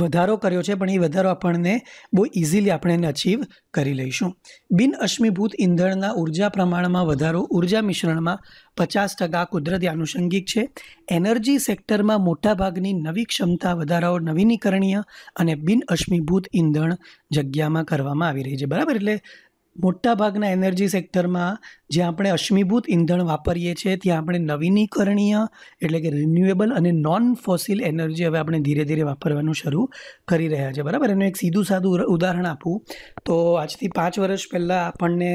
વધારો કર્યો છે પણ એ વધારો આપણને બહુ ઇઝીલી આપણે એને અચીવ કરી લઈશું બિન અશ્મીભૂત ઈંધણના ઉર્જા પ્રમાણમાં વધારો ઉર્જા મિશ્રણમાં પચાસ ટકા કુદરતી આનુષંગિક છે એનર્જી સેક્ટરમાં મોટાભાગની નવી ક્ષમતા વધારાઓ નવીનીકરણીય અને બિન અશ્મીભૂત ઈંધણ જગ્યામાં કરવામાં આવી રહી છે બરાબર એટલે મોટાભાગના એનર્જી સેક્ટરમાં જે આપણે અશ્મિભૂત ઇંધણ વાપરીએ છીએ ત્યાં આપણે નવીનીકરણીય એટલે કે રિન્યુએબલ અને નોન ફોસિલ એનર્જી હવે આપણે ધીરે ધીરે વાપરવાનું શરૂ કરી રહ્યા છે બરાબર એનું એક સીધું સાદું ઉદાહરણ આપું તો આજથી પાંચ વર્ષ પહેલાં આપણને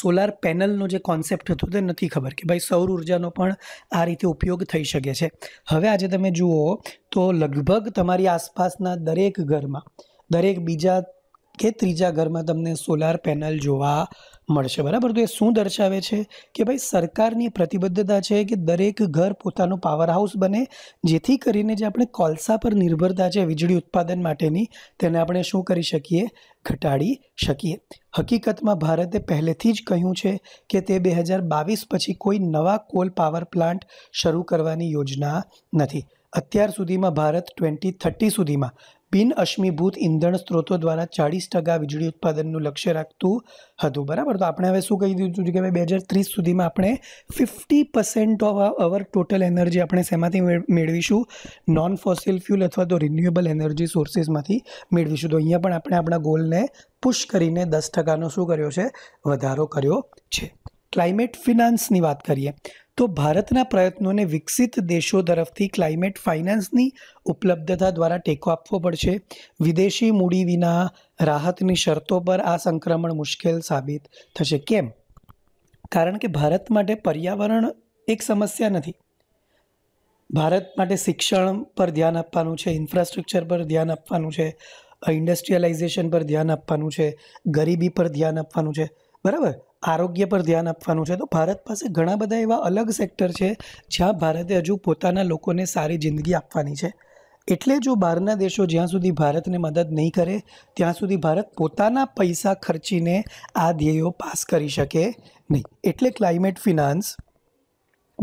સોલાર પેનલનો જે કોન્સેપ્ટ હતો તે નથી ખબર કે ભાઈ સૌર ઉર્જાનો પણ આ રીતે ઉપયોગ થઈ શકે છે હવે આજે તમે જુઓ તો લગભગ તમારી આસપાસના દરેક ઘરમાં દરેક બીજા કે ત્રીજા ઘરમાં તમને સોલાર પેનલ જોવા મળશે બરાબર તો એ શું દર્શાવે છે કે ભાઈ સરકારની પ્રતિબદ્ધતા છે કે દરેક ઘર પોતાનું પાવર હાઉસ બને જેથી કરીને જે આપણે કોલસા પર નિર્ભરતા છે વીજળી ઉત્પાદન માટેની તેને આપણે શું કરી શકીએ ઘટાડી શકીએ હકીકતમાં ભારતે પહેલેથી જ કહ્યું છે કે તે બે હજાર બાવીસ પછી કોઈ નવા કોલ પાવર પ્લાન્ટ શરૂ કરવાની યોજના નથી અત્યાર સુધીમાં ભારત ટ્વેન્ટી થર્ટી સુધીમાં બિન અશ્મિભૂત ઇંધણ સ્ત્રોતો દ્વારા ચાળીસ ટકા વીજળી ઉત્પાદનનું લક્ષ્ય રાખતું હતું બરાબર તો આપણે હવે શું કહી દીધું કે બે હજાર ત્રીસ સુધીમાં આપણે fifty percent of our total energy આપણે શેમાંથી મેળવીશું નોન ફોસિલ ફ્યુલ અથવા તો રિન્યુએબલ એનર્જી સોર્સીસમાંથી મેળવીશું તો અહીંયા પણ આપણે આપણા ગોલને પુશ કરીને દસ ટકાનો શું કર્યો છે વધારો કર્યો છે ક્લાઇમેટ ફિનાન્સની વાત કરીએ તો ભારતના પ્રયત્નોને વિકસિત દેશો તરફથી ક્લાઇમેટ ફાઇનાન્સની ઉપલબ્ધતા દ્વારા ટેકો આપવો પડશે વિદેશી મૂડી વિના રાહતની શરતો પર આ સંક્રમણ મુશ્કેલ સાબિત થશે કેમ કારણ કે ભારત માટે પર્યાવરણ એક સમસ્યા નથી ભારત માટે શિક્ષણ પર ધ્યાન આપવાનું છે ઇન્ફ્રાસ્ટ્રક્ચર પર ધ્યાન આપવાનું છે ઇન્ડસ્ટ્રીયલાઇઝેશન પર ધ્યાન આપવાનું છે ગરીબી પર ધ્યાન આપવાનું છે બરાબર આરોગ્ય પર ધ્યાન આપવાનું છે તો ભારત પાસે ઘણા બધા એવા અલગ સેક્ટર છે જ્યાં ભારતે હજુ પોતાના લોકોને સારી જિંદગી આપવાની છે એટલે જો બહારના દેશો જ્યાં સુધી ભારતને મદદ નહીં કરે ત્યાં સુધી ભારત પોતાના પૈસા ખર્ચીને આ ધ્યેયો પાસ કરી શકે નહીં એટલે ક્લાઇમેટ ફિનાન્સ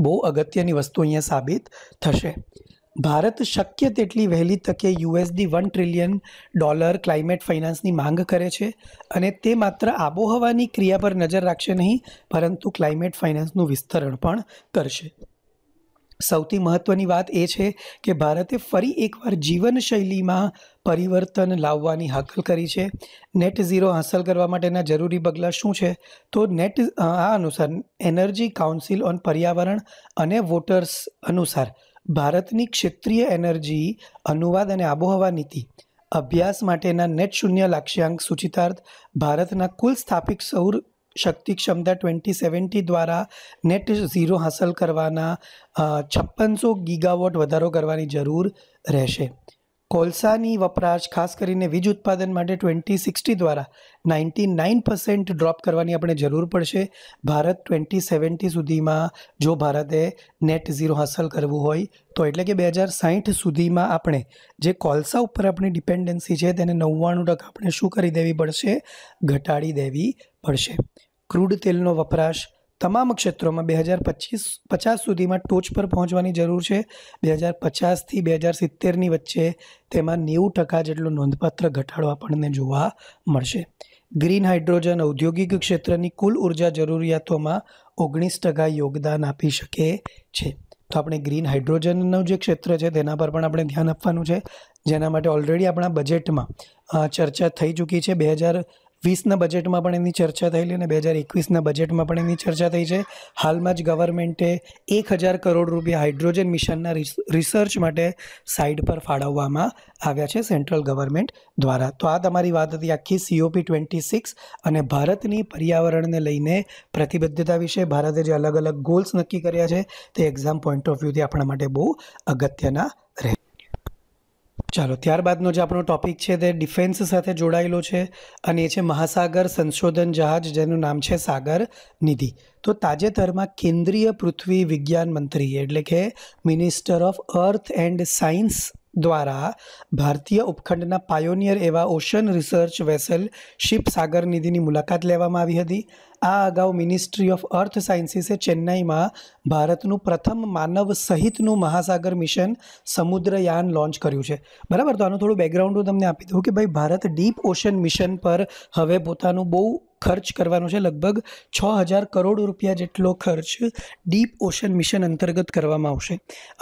બહુ અગત્યની વસ્તુ અહીંયા સાબિત થશે ભારત શક્ય તેટલી વહેલી તકે USD one trillion dollar climate ફાઇનાન્સની માંગ કરે છે અને તે માત્ર આબોહવાની ક્રિયા પર નજર રાખશે નહીં પરંતુ ક્લાઇમેટ ફાઇનાન્સનું વિસ્તરણ પણ કરશે સૌથી મહત્ત્વની વાત એ છે કે ભારતે ફરી એકવાર જીવનશૈલીમાં પરિવર્તન લાવવાની હાકલ કરી છે નેટ ઝીરો હાંસલ કરવા માટેના જરૂરી પગલાં શું છે તો નેટ આ અનુસાર એનર્જી કાઉન્સિલ ઓન પર્યાવરણ અને વોટર્સ અનુસાર ભારતની ક્ષેત્રીય એનર્જી અનુવાદ અને આબોહવા નીતિ અભ્યાસ માટેના નેટ શૂન્ય લક્ષ્યાંક સૂચિતાર્થ ભારતના કુલ સ્થાપિત સૌર શક્તિ ક્ષમતા ટ્વેન્ટી સેવન્ટી દ્વારા નેટ ઝીરો હાંસલ કરવાના છપ્પનસો ગીગાવોટ વધારો કરવાની જરૂર રહેશે કોલસાની વપરાશ ખાસ કરીને વીજ ઉત્પાદન માટે ટ્વેન્ટી સિક્સટી દ્વારા નાઇન્ટી નાઇન પર્સન્ટ ડ્રોપ કરવાની આપણે જરૂર પડશે ભારત ટ્વેન્ટી સેવન્ટી સુધીમાં જો ભારતે નેટ ઝીરો હાંસલ કરવું હોય તો એટલે કે બે હજાર સાહીઠ સુધીમાં આપણે જે કોલસા ઉપર આપણી ડિપેન્ડન્સી છે તેને નવ્વાણું ટકા આપણે શું કરી દેવી પડશે ઘટાડી દેવી પડશે ક્રૂડ તેલનો વપરાશ તમામ ક્ષેત્રોમાં બે હજાર પચીસ પચાસ સુધીમાં ટોચ પર પહોંચવાની જરૂર છે બે હજાર પચાસથી બે હજાર સિત્તેરની વચ્ચે તેમાં નેવું ટકા જેટલો નોંધપાત્ર ઘટાડો આપણને જોવા મળશે ગ્રીન હાઇડ્રોજન ઔદ્યોગિક ક્ષેત્રની કુલ ઉર્જા જરૂરિયાતોમાં ઓગણીસ ટકા યોગદાન આપી શકે છે તો આપણે ગ્રીન હાઇડ્રોજનનું જે ક્ષેત્ર છે તેના પર પણ આપણે ધ્યાન આપવાનું છે જેના માટે ઓલરેડી આપણા બજેટમાં ચર્ચા થઈ ચૂકી છે બે હજાર વીસના બજેટમાં પણ એની ચર્ચા થયેલી અને બે હજાર એકવીસના બજેટમાં પણ એની ચર્ચા થઈ છે હાલમાં જ ગવર્મેન્ટે એક હજાર કરોડ રૂપિયા હાઇડ્રોજન મિશનના રિસર્ચ માટે સાઇડ પર ફાળવવામાં આવ્યા છે સેન્ટ્રલ ગવર્મેન્ટ દ્વારા તો આ તમારી વાત હતી આખી સીઓપી ટ્વેન્ટી સિક્સ અને ભારતની પર્યાવરણને લઈને પ્રતિબદ્ધતા વિશે ભારતે જે અલગ અલગ ગોલ્સ નક્કી કર્યા છે તે એક્ઝામ પોઈન્ટ ઓફ વ્યૂથી આપણા માટે બહુ અગત્યના રહે ચાલો ત્યારબાદનો જે આપણો ટોપિક છે તે ડિફેન્સ સાથે જોડાયેલો છે અને એ છે મહાસાગર સંશોધન જહાજ જેનું નામ છે સાગર નિધિ તો તાજેતરમાં કેન્દ્રીય પૃથ્વી વિજ્ઞાન મંત્રી એટલે કે minister of earth and science દ્વારા ભારતીય ઉપખંડના પાયોનિયર એવા ocean research vessel ship Sagar નિધિની મુલાકાત લેવામાં આવી હતી આ અગાઉ મિનિસ્ટ્રી ઓફ અર્થ સાયન્સીસે ચેન્નાઈમાં ભારતનું પ્રથમ માનવ સહિતનું મહાસાગર મિશન સમુદ્રયાન લોન્ચ કર્યું છે બરાબર તો આનું થોડું બેકગ્રાઉન્ડ હું તમને આપી દઉં કે ભાઈ ભારત ડીપ ઓશન મિશન પર હવે પોતાનું બહુ ખર્ચ કરવાનો છે લગભગ છ હજાર કરોડ રૂપિયા જેટલો ખર્ચ ડીપ ઓશન મિશન અંતર્ગત કરવામાં આવશે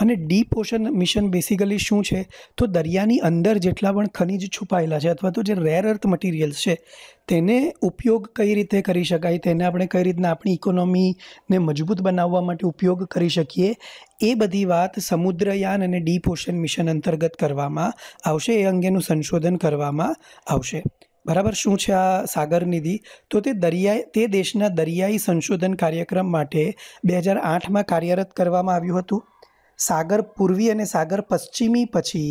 અને ડીપ ઓશન મિશન બેસિકલી શું છે તો દરિયાની અંદર જેટલા પણ ખનિજ છુપાયેલા છે અથવા તો જે રેર અર્થ મટીરિયલ્સ છે તેને ઉપયોગ કઈ રીતે કરી શકાય તેને આપણે કઈ રીતના આપણી ઇકોનોમીને મજબૂત બનાવવા માટે ઉપયોગ કરી શકીએ એ બધી વાત સમુદ્રયાન અને ડીપ ઓશન મિશન અંતર્ગત કરવામાં આવશે એ અંગેનું સંશોધન કરવામાં આવશે બરાબર શું છે આ સાગર નિધિ તો તે દરિયાઈ તે દેશના દરિયાઈ સંશોધન કાર્યક્રમ માટે બે હજાર આઠમાં કાર્યરત કરવામાં આવ્યું હતું સાગર પૂર્વી અને સાગર પશ્ચિમી પછી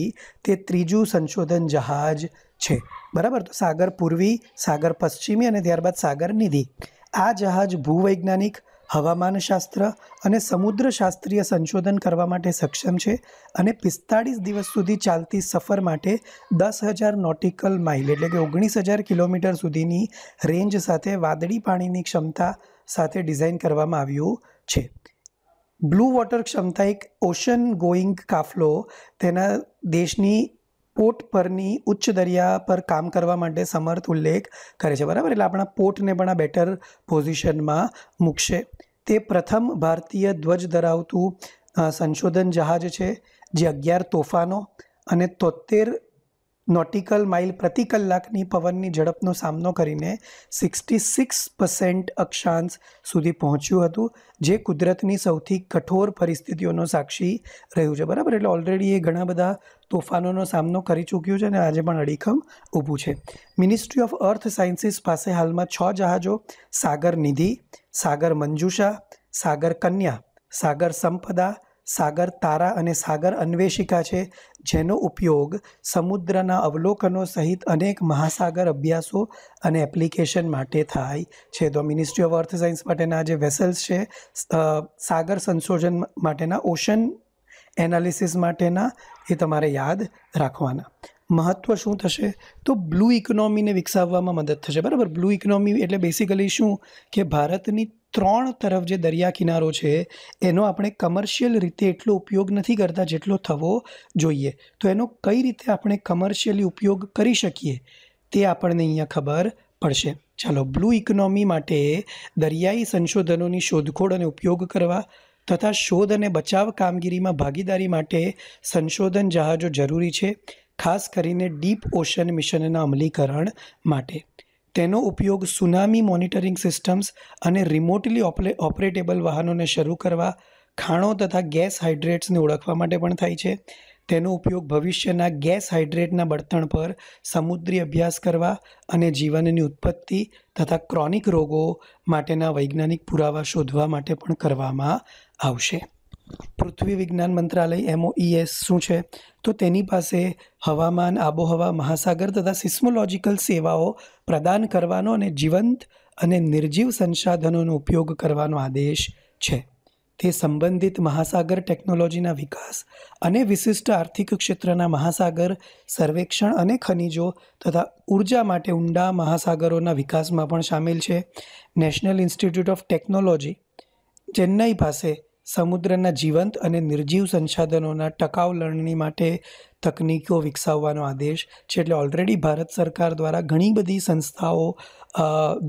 તે ત્રીજું સંશોધન જહાજ છે બરાબર તો સાગર પૂર્વી સાગર પશ્ચિમી અને ત્યારબાદ સાગર નિધિ આ જહાજ ભૂવૈજ્ઞાનિક હવામાનશાસ્ત્ર અને સમુદ્રશાસ્ત્રીય સંશોધન કરવા માટે સક્ષમ છે અને પિસ્તાળીસ દિવસ સુધી ચાલતી સફર માટે દસ હજાર નોટિકલ માઇલ એટલે કે ઓગણીસ હજાર કિલોમીટર સુધીની રેન્જ સાથે વાદળી પાણીની ક્ષમતા સાથે ડિઝાઇન કરવામાં આવ્યું છે બ્લુ વોટર ક્ષમતા એક ઓશન ગોઈંગ કાફલો તેના દેશની પોટ પરની ઉચ્ચ દરિયા પર કામ કરવા માટે સમર્થ ઉલ્લેખ કરે છે બરાબર એટલે આપણા પોટને પણ આ બેટર પોઝિશનમાં મૂકશે તે પ્રથમ ભારતીય ધ્વજ ધરાવતું સંશોધન જહાજ છે જે અગિયાર તોફાનો અને તોતેર નોટિકલ માઇલ પ્રતિ કલાકની પવનની ઝડપનો સામનો કરીને સિક્સટી સિક્સ પર્સેન્ટ અક્ષાંશ સુધી પહોંચ્યું હતું જે કુદરતની સૌથી કઠોર પરિસ્થિતિઓનો સાક્ષી રહ્યું છે બરાબર એટલે ઓલરેડી એ ઘણા બધા તોફાનોનો સામનો કરી ચૂક્યું છે અને આજે પણ અડીખમ ઊભું છે મિનિસ્ટ્રી ઓફ અર્થ સાયન્સીસ પાસે હાલમાં છ જહાજો સાગર નિધિ સાગર મંજુષા સાગર કન્યા સાગર સંપદા સાગર તારા અને સાગર અન્વેષિકા છે જેનો ઉપયોગ સમુદ્રના અવલોકનો સહિત અનેક મહાસાગર અભ્યાસો અને એપ્લિકેશન માટે થાય છે તો મિનિસ્ટ્રી ઓફ અર્થ સાયન્સ માટેના જે વેસલ્સ છે સાગર સંશોધન માટેના ઓશન એનાલિસિસ માટેના એ તમારે યાદ રાખવાના મહત્ત્વ શું થશે તો બ્લુ ઇકોનોમીને વિકસાવવામાં મદદ થશે બરાબર બ્લુ ઇકોનોમી એટલે બેસિકલી શું કે ભારતની ત્રણ તરફ જે દરિયા કિનારો છે એનો આપણે કમર્શિયલ રીતે એટલો ઉપયોગ નથી કરતા જેટલો થવો જોઈએ તો એનો કઈ રીતે આપણે કમર્શિયલી ઉપયોગ કરી શકીએ તે આપણને અહીંયા ખબર પડશે ચાલો બ્લુ ઇકોનોમી માટે દરિયાઈ સંશોધનોની શોધખોળ અને ઉપયોગ કરવા તથા શોધ અને બચાવ કામગીરીમાં ભાગીદારી માટે સંશોધન જહાજો જરૂરી છે ખાસ કરીને ડીપ ઓશન મિશનના અમલીકરણ માટે તેનો ઉપયોગ સુનામી મોનિટરિંગ સિસ્ટમ્સ અને રિમોટલી ઓપરેટેબલ વાહનોને શરૂ કરવા ખાણો તથા ગેસ હાઇડ્રેટ્સને ઓળખવા માટે પણ થાય છે તેનો ઉપયોગ ભવિષ્યના ગેસ હાઇડ્રેટના બળતણ પર સમુદ્રી અભ્યાસ કરવા અને જીવનની ઉત્પત્તિ તથા ક્રોનિક રોગો માટેના વૈજ્ઞાનિક પુરાવા શોધવા માટે પણ કરવામાં આવશે પૃથ્વી વિજ્ઞાન મંત્રાલય એમઓઈએસ e શું છે તો તેની પાસે હવામાન આબોહવા મહાસાગર તથા સિસ્મોલોજીકલ સેવાઓ પ્રદાન કરવાનો અને જીવંત અને નિર્જીવ સંસાધનોનો ઉપયોગ કરવાનો આદેશ છે તે સંબંધિત મહાસાગર ટેકનોલોજીના વિકાસ અને વિશિષ્ટ આર્થિક ક્ષેત્રના મહાસાગર સર્વેક્ષણ અને ખનિજો તથા ઉર્જા માટે ઊંડા મહાસાગરોના વિકાસમાં પણ સામેલ છે National Institute of Technology Chennai પાસે સમુદ્રના જીવંત અને નિર્જીવ સંસાધનોના ટકાઉ લણણી માટે તકનીકીઓ વિકસાવવાનો આદેશ છે એટલે ઓલરેડી ભારત સરકાર દ્વારા ઘણી બધી સંસ્થાઓ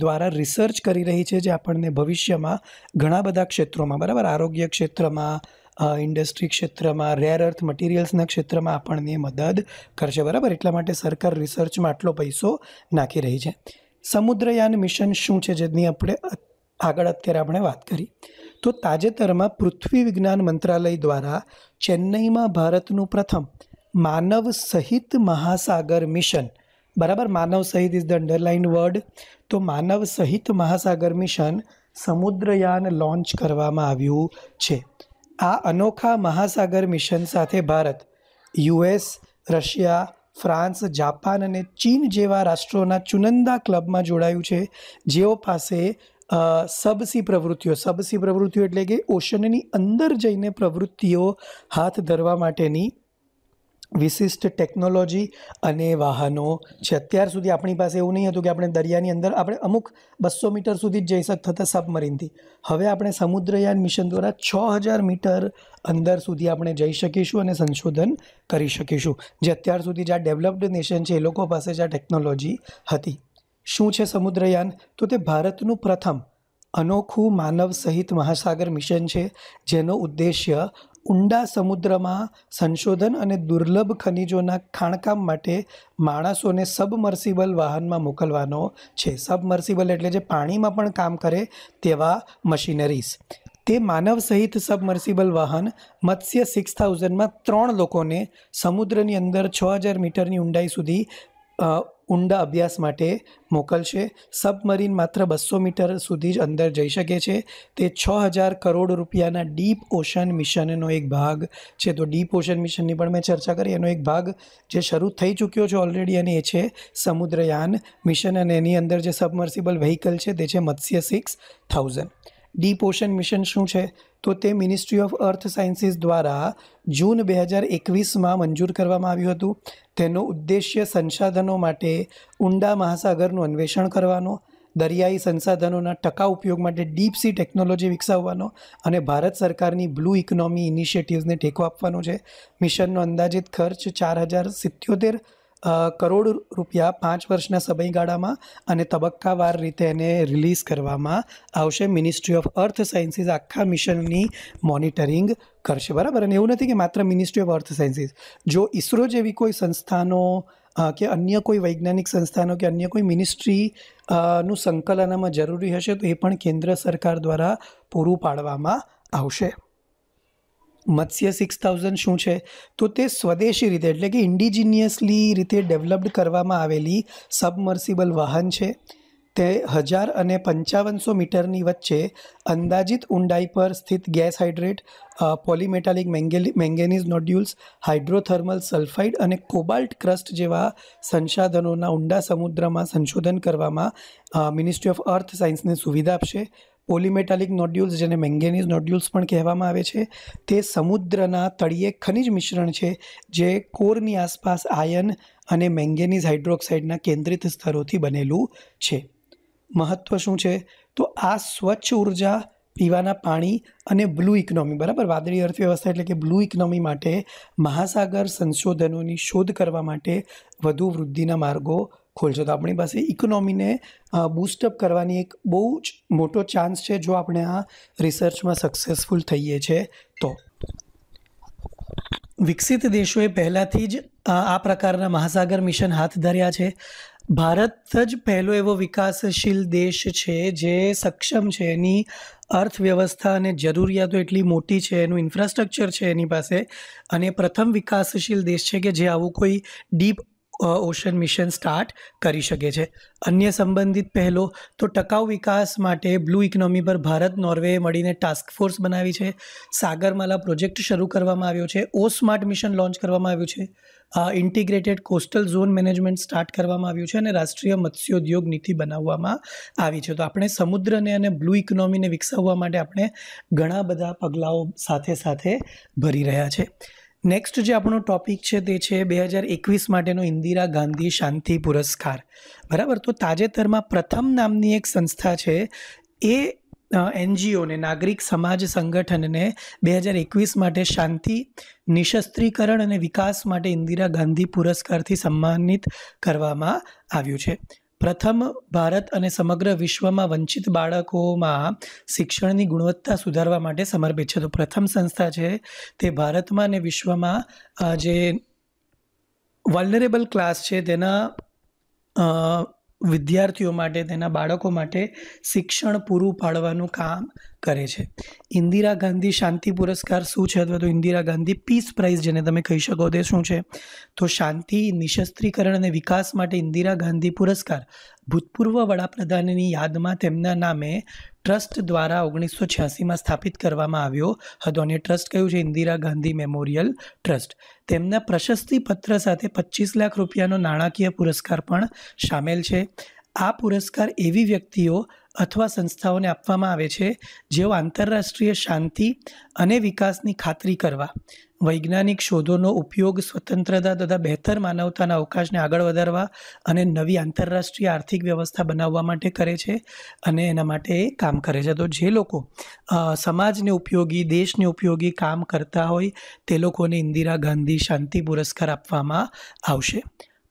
દ્વારા રિસર્ચ કરી રહી છે જે આપણને ભવિષ્યમાં ઘણા બધા ક્ષેત્રોમાં બરાબર આરોગ્ય ક્ષેત્રમાં ઇન્ડસ્ટ્રી ક્ષેત્રમાં રેર અર્થ મટીરિયલ્સના ક્ષેત્રમાં આપણને મદદ કરશે બરાબર એટલા માટે સરકાર રિસર્ચમાં આટલો પૈસો નાખી રહી છે સમુદ્રયાન મિશન શું છે જેની આપણે આગળ અત્યારે આપણે વાત કરી તો તાજેતરમાં પૃથ્વી વિજ્ઞાન મંત્રાલય દ્વારા ચેન્નઈમાં ભારતનું પ્રથમ માનવ સહિત મહાસાગર મિશન બરાબર માનવ સહિત ઇઝ ધ અંડરલાઇન વર્ડ તો માનવ સહિત મહાસાગર મિશન સમુદ્રયાન લોન્ચ કરવામાં આવ્યું છે આ અનોખા મહાસાગર મિશન સાથે Bharat US Russia France Japan અને ચીન જેવા રાષ્ટ્રોના ચુનંદા ક્લબમાં જોડાયું છે જેઓ પાસે સબસી પ્રવૃત્તિઓ સબસી પ્રવૃત્તિઓ એટલે કે ઓશનની અંદર જઈને પ્રવૃત્તિઓ હાથ ધરવા માટેની વિશિષ્ટ ટેકનોલોજી અને વાહનો છે અત્યાર સુધી આપણી પાસે એવું નહીં હતું કે આપણે દરિયાની અંદર આપણે અમુક બસો મીટર સુધી જ જઈ શકતા સબમરીનથી હવે આપણે સમુદ્રયાન મિશન દ્વારા છ હજાર મીટર અંદર સુધી આપણે જઈ શકીશું અને સંશોધન કરી શકીશું જે અત્યાર સુધી જે ડેવલપ્ડ નેશન છે એ લોકો પાસે જ આ ટેકનોલોજી હતી શું છે સમુદ્રયાન તો તે ભારતનું પ્રથમ અનોખું માનવ સહિત મહાસાગર મિશન છે જેનો ઉદ્દેશ્ય ઊંડા સમુદ્રમાં સંશોધન અને દુર્લભ ખનિજોના ખાણકામ માટે માણસોને સબમર્સિબલ વાહનમાં મોકલવાનો છે સબમર્સિબલ એટલે જે પાણીમાં પણ કામ કરે તેવા મશીનરીઝ તે માનવ સહિત સબમર્સિબલ વાહન મત્સ્ય સિક્સ થાઉઝન્ડમાં ત્રણ લોકોને સમુદ્રની અંદર છ હજાર મીટરની ઊંડાઈ સુધી ઊંડા અભ્યાસ માટે મોકલશે સબમરીન માત્ર બસો મીટર સુધી જ અંદર જઈ શકે છે તે છ હજાર કરોડ રૂપિયાના ડીપ ઓશન મિશનનો એક ભાગ છે તો ડીપ ઓશન મિશનની પણ મેં ચર્ચા કરી એનો એક ભાગ જે શરૂ થઈ ચૂક્યો છે ઓલરેડી અને એ છે સમુદ્રયાન મિશન અને એની અંદર જે સબમર્સિબલ વ્હીકલ છે તે છે Matsya six thousand deep ocean mission શું છે તો તે મિનિસ્ટ્રી ઓફ અર્થ સાયન્સીસ દ્વારા જૂન બે હજાર એકવીસમાં મંજૂર કરવામાં આવ્યું હતું તેનો ઉદ્દેશ્ય સંસાધનો માટે ઊંડા મહાસાગરનું અન્વેષણ કરવાનો દરિયાઈ સંસાધનોના ટકા ઉપયોગ માટે ડીપ સી ટેકનોલોજી વિકસાવવાનો અને ભારત સરકારની બ્લુ ઇકોનોમી ઇનિશિયેટિવ્સને ટેકો આપવાનો છે મિશનનો અંદાજિત ખર્ચ ચાર હજાર સિત્યોતેર કરોડ રૂપિયા પાંચ વર્ષના સમયગાળામાં અને તબક્કાવાર રીતે એને રિલીઝ કરવામાં આવશે મિનિસ્ટ્રી ઓફ અર્થ સાયન્સીસ આખા મિશનની મોનિટરિંગ કરશે બરાબર અને એવું નથી કે માત્ર મિનિસ્ટ્રી ઓફ અર્થ સાયન્સીસ જો ઇસરો જેવી કોઈ સંસ્થાનો કે અન્ય કોઈ વૈજ્ઞાનિક સંસ્થાનો કે અન્ય કોઈ મિનિસ્ટ્રી નું સંકલનમાં જરૂરી હશે તો એ પણ કેન્દ્ર સરકાર દ્વારા પૂરું પાડવામાં આવશે મત્સ્ય સિક્સ થાઉઝન્ડ શું છે તો તે સ્વદેશી રીતે એટલે કે ઇન્ડિજિનિયસલી રીતે ડેવલપ્ડ કરવામાં આવેલી સબમર્સિબલ વાહન છે તે હજાર અને પંચાવનસો મીટરની વચ્ચે અંદાજિત ઊંડાઈ પર સ્થિત ગેસ હાઇડ્રેટ પોલિમેટાલિક મેંગેલી મેંગેનીઝ નોડ્યુલ્સ હાઇડ્રોથર્મલ સલ્ફાઇડ અને કોબાલ્ટ ક્રસ્ટ જેવા સંસાધનોના ઊંડા સમુદ્રમાં સંશોધન કરવામાં મિનિસ્ટ્રી ઓફ અર્થ સાયન્સને સુવિધા આપશે પોલિમેટાલિક નોડ્યુલ્સ જેને મેંગેનીઝ નોડ્યુલ્સ પણ કહેવામાં આવે છે તે સમુદ્રના તળિયે ખનિજ મિશ્રણ છે જે કોરની આસપાસ આયન અને મેંગેનીઝ હાઇડ્રોક્સાઇડના કેન્દ્રિત સ્તરોથી બનેલું છે મહત્ત્વ શું છે તો આ સ્વચ્છ ઉર્જા પીવાના પાણી અને બ્લુ ઇકોનોમી બરાબર વાદળી અર્થવ્યવસ્થા એટલે કે બ્લુ ઇકોનોમી માટે મહાસાગર સંશોધનોની શોધ કરવા માટે વધુ વૃદ્ધિના માર્ગો ખોલશો તો આપણી પાસે ઇકોનોમીને બૂસ્ટઅપ કરવાની એક બહુ જ મોટો ચાન્સ છે જો આપણે આ રિસર્ચમાં સક્સેસફુલ થઈએ છીએ તો વિકસિત દેશોએ પહેલાંથી જ આ પ્રકારના મહાસાગર મિશન હાથ ધર્યા છે ભારત જ પહેલો એવો વિકાસશીલ દેશ છે જે સક્ષમ છે એની અર્થવ્યવસ્થા અને જરૂરિયાતો એટલી મોટી છે એનું ઇન્ફ્રાસ્ટ્રક્ચર છે એની પાસે અને પ્રથમ વિકાસશીલ દેશ છે કે જે આવું કોઈ ડીપ ઓશન મિશન સ્ટાર્ટ કરી શકે છે અન્ય સંબંધિત પહેલો તો ટકાઉ વિકાસ માટે બ્લુ ઇકોનોમી પર ભારત નોર્વે મળીને ટાસ્ક ફોર્સ બનાવી છે સાગરમાલા પ્રોજેક્ટ શરૂ કરવામાં આવ્યો છે ઓ સ્માર્ટ મિશન લોન્ચ કરવામાં આવ્યું છે integrated coastal zone management start કરવામાં આવ્યું છે અને રાષ્ટ્રીય મત્સ્યોદ્યોગ નીતિ બનાવવામાં આવી છે તો આપણે સમુદ્રને અને બ્લુ ઇકોનોમીને વિકસાવવા માટે આપણે ઘણા બધા પગલાઓ સાથે સાથે ભરી રહ્યા છે નેક્સ્ટ જે આપણો ટોપિક છે તે છે બે હજાર એકવીસ માટેનો ઇન્દિરા ગાંધી શાંતિ પુરસ્કાર બરાબર તો તાજેતરમાં પ્રથમ નામની એક સંસ્થા છે એ એનજીઓને નાગરિક સમાજ સંગઠનને બે હજાર એકવીસ માટે શાંતિ નિશસ્ત્રીકરણ અને વિકાસ માટે ઇન્દિરા ગાંધી પુરસ્કારથી સન્માનિત કરવામાં આવ્યું છે પ્રથમ ભારત અને સમગ્ર વિશ્વમાં વંચિત બાળકોમાં શિક્ષણની ગુણવત્તા સુધારવા માટે સમર્પિત છે તો પ્રથમ સંસ્થા છે તે ભારતમાં અને વિશ્વમાં જે વલનરેબલ ક્લાસ છે તેના વિદ્યાર્થીઓ માટે તેના બાળકો માટે શિક્ષણ પૂરું પાડવાનું કામ કરે છે ઇન્દિરા ગાંધી શાંતિ પુરસ્કાર શું છે અથવા તો ઇન્દિરા ગાંધી પીસ પ્રાઇઝ જેને તમે કહી શકો તે શું છે તો શાંતિ નિશસ્ત્રીકરણ અને વિકાસ માટે ઇન્દિરા ગાંધી પુરસ્કાર ભૂતપૂર્વ વડાપ્રધાનની યાદમાં તેમના નામે ટ્રસ્ટ દ્વારા ઓગણીસો છ્યાસીમાં સ્થાપિત કરવામાં આવ્યો હતો અને ટ્રસ્ટ કયું છે ઇન્દિરા ગાંધી મેમોરિયલ ટ્રસ્ટ તેમના પ્રશસ્તિપત્ર સાથે પચીસ લાખ રૂપિયાનો નાણાકીય પુરસ્કાર પણ સામેલ છે આ પુરસ્કાર એવી વ્યક્તિઓ અથવા સંસ્થાઓને આપવામાં આવે છે જેઓ આંતરરાષ્ટ્રીય શાંતિ અને વિકાસની ખાતરી કરવા વૈજ્ઞાનિક શોધોનો ઉપયોગ સ્વતંત્રતા તથા બહેતર માનવતાના અવકાશને આગળ વધારવા અને નવી આંતરરાષ્ટ્રીય આર્થિક વ્યવસ્થા બનાવવા માટે કરે છે અને એના માટે કામ કરે છે તો જે લોકો સમાજને ઉપયોગી દેશને ઉપયોગી કામ કરતા હોય તે લોકોને ઇન્દિરા ગાંધી શાંતિ પુરસ્કાર આપવામાં આવશે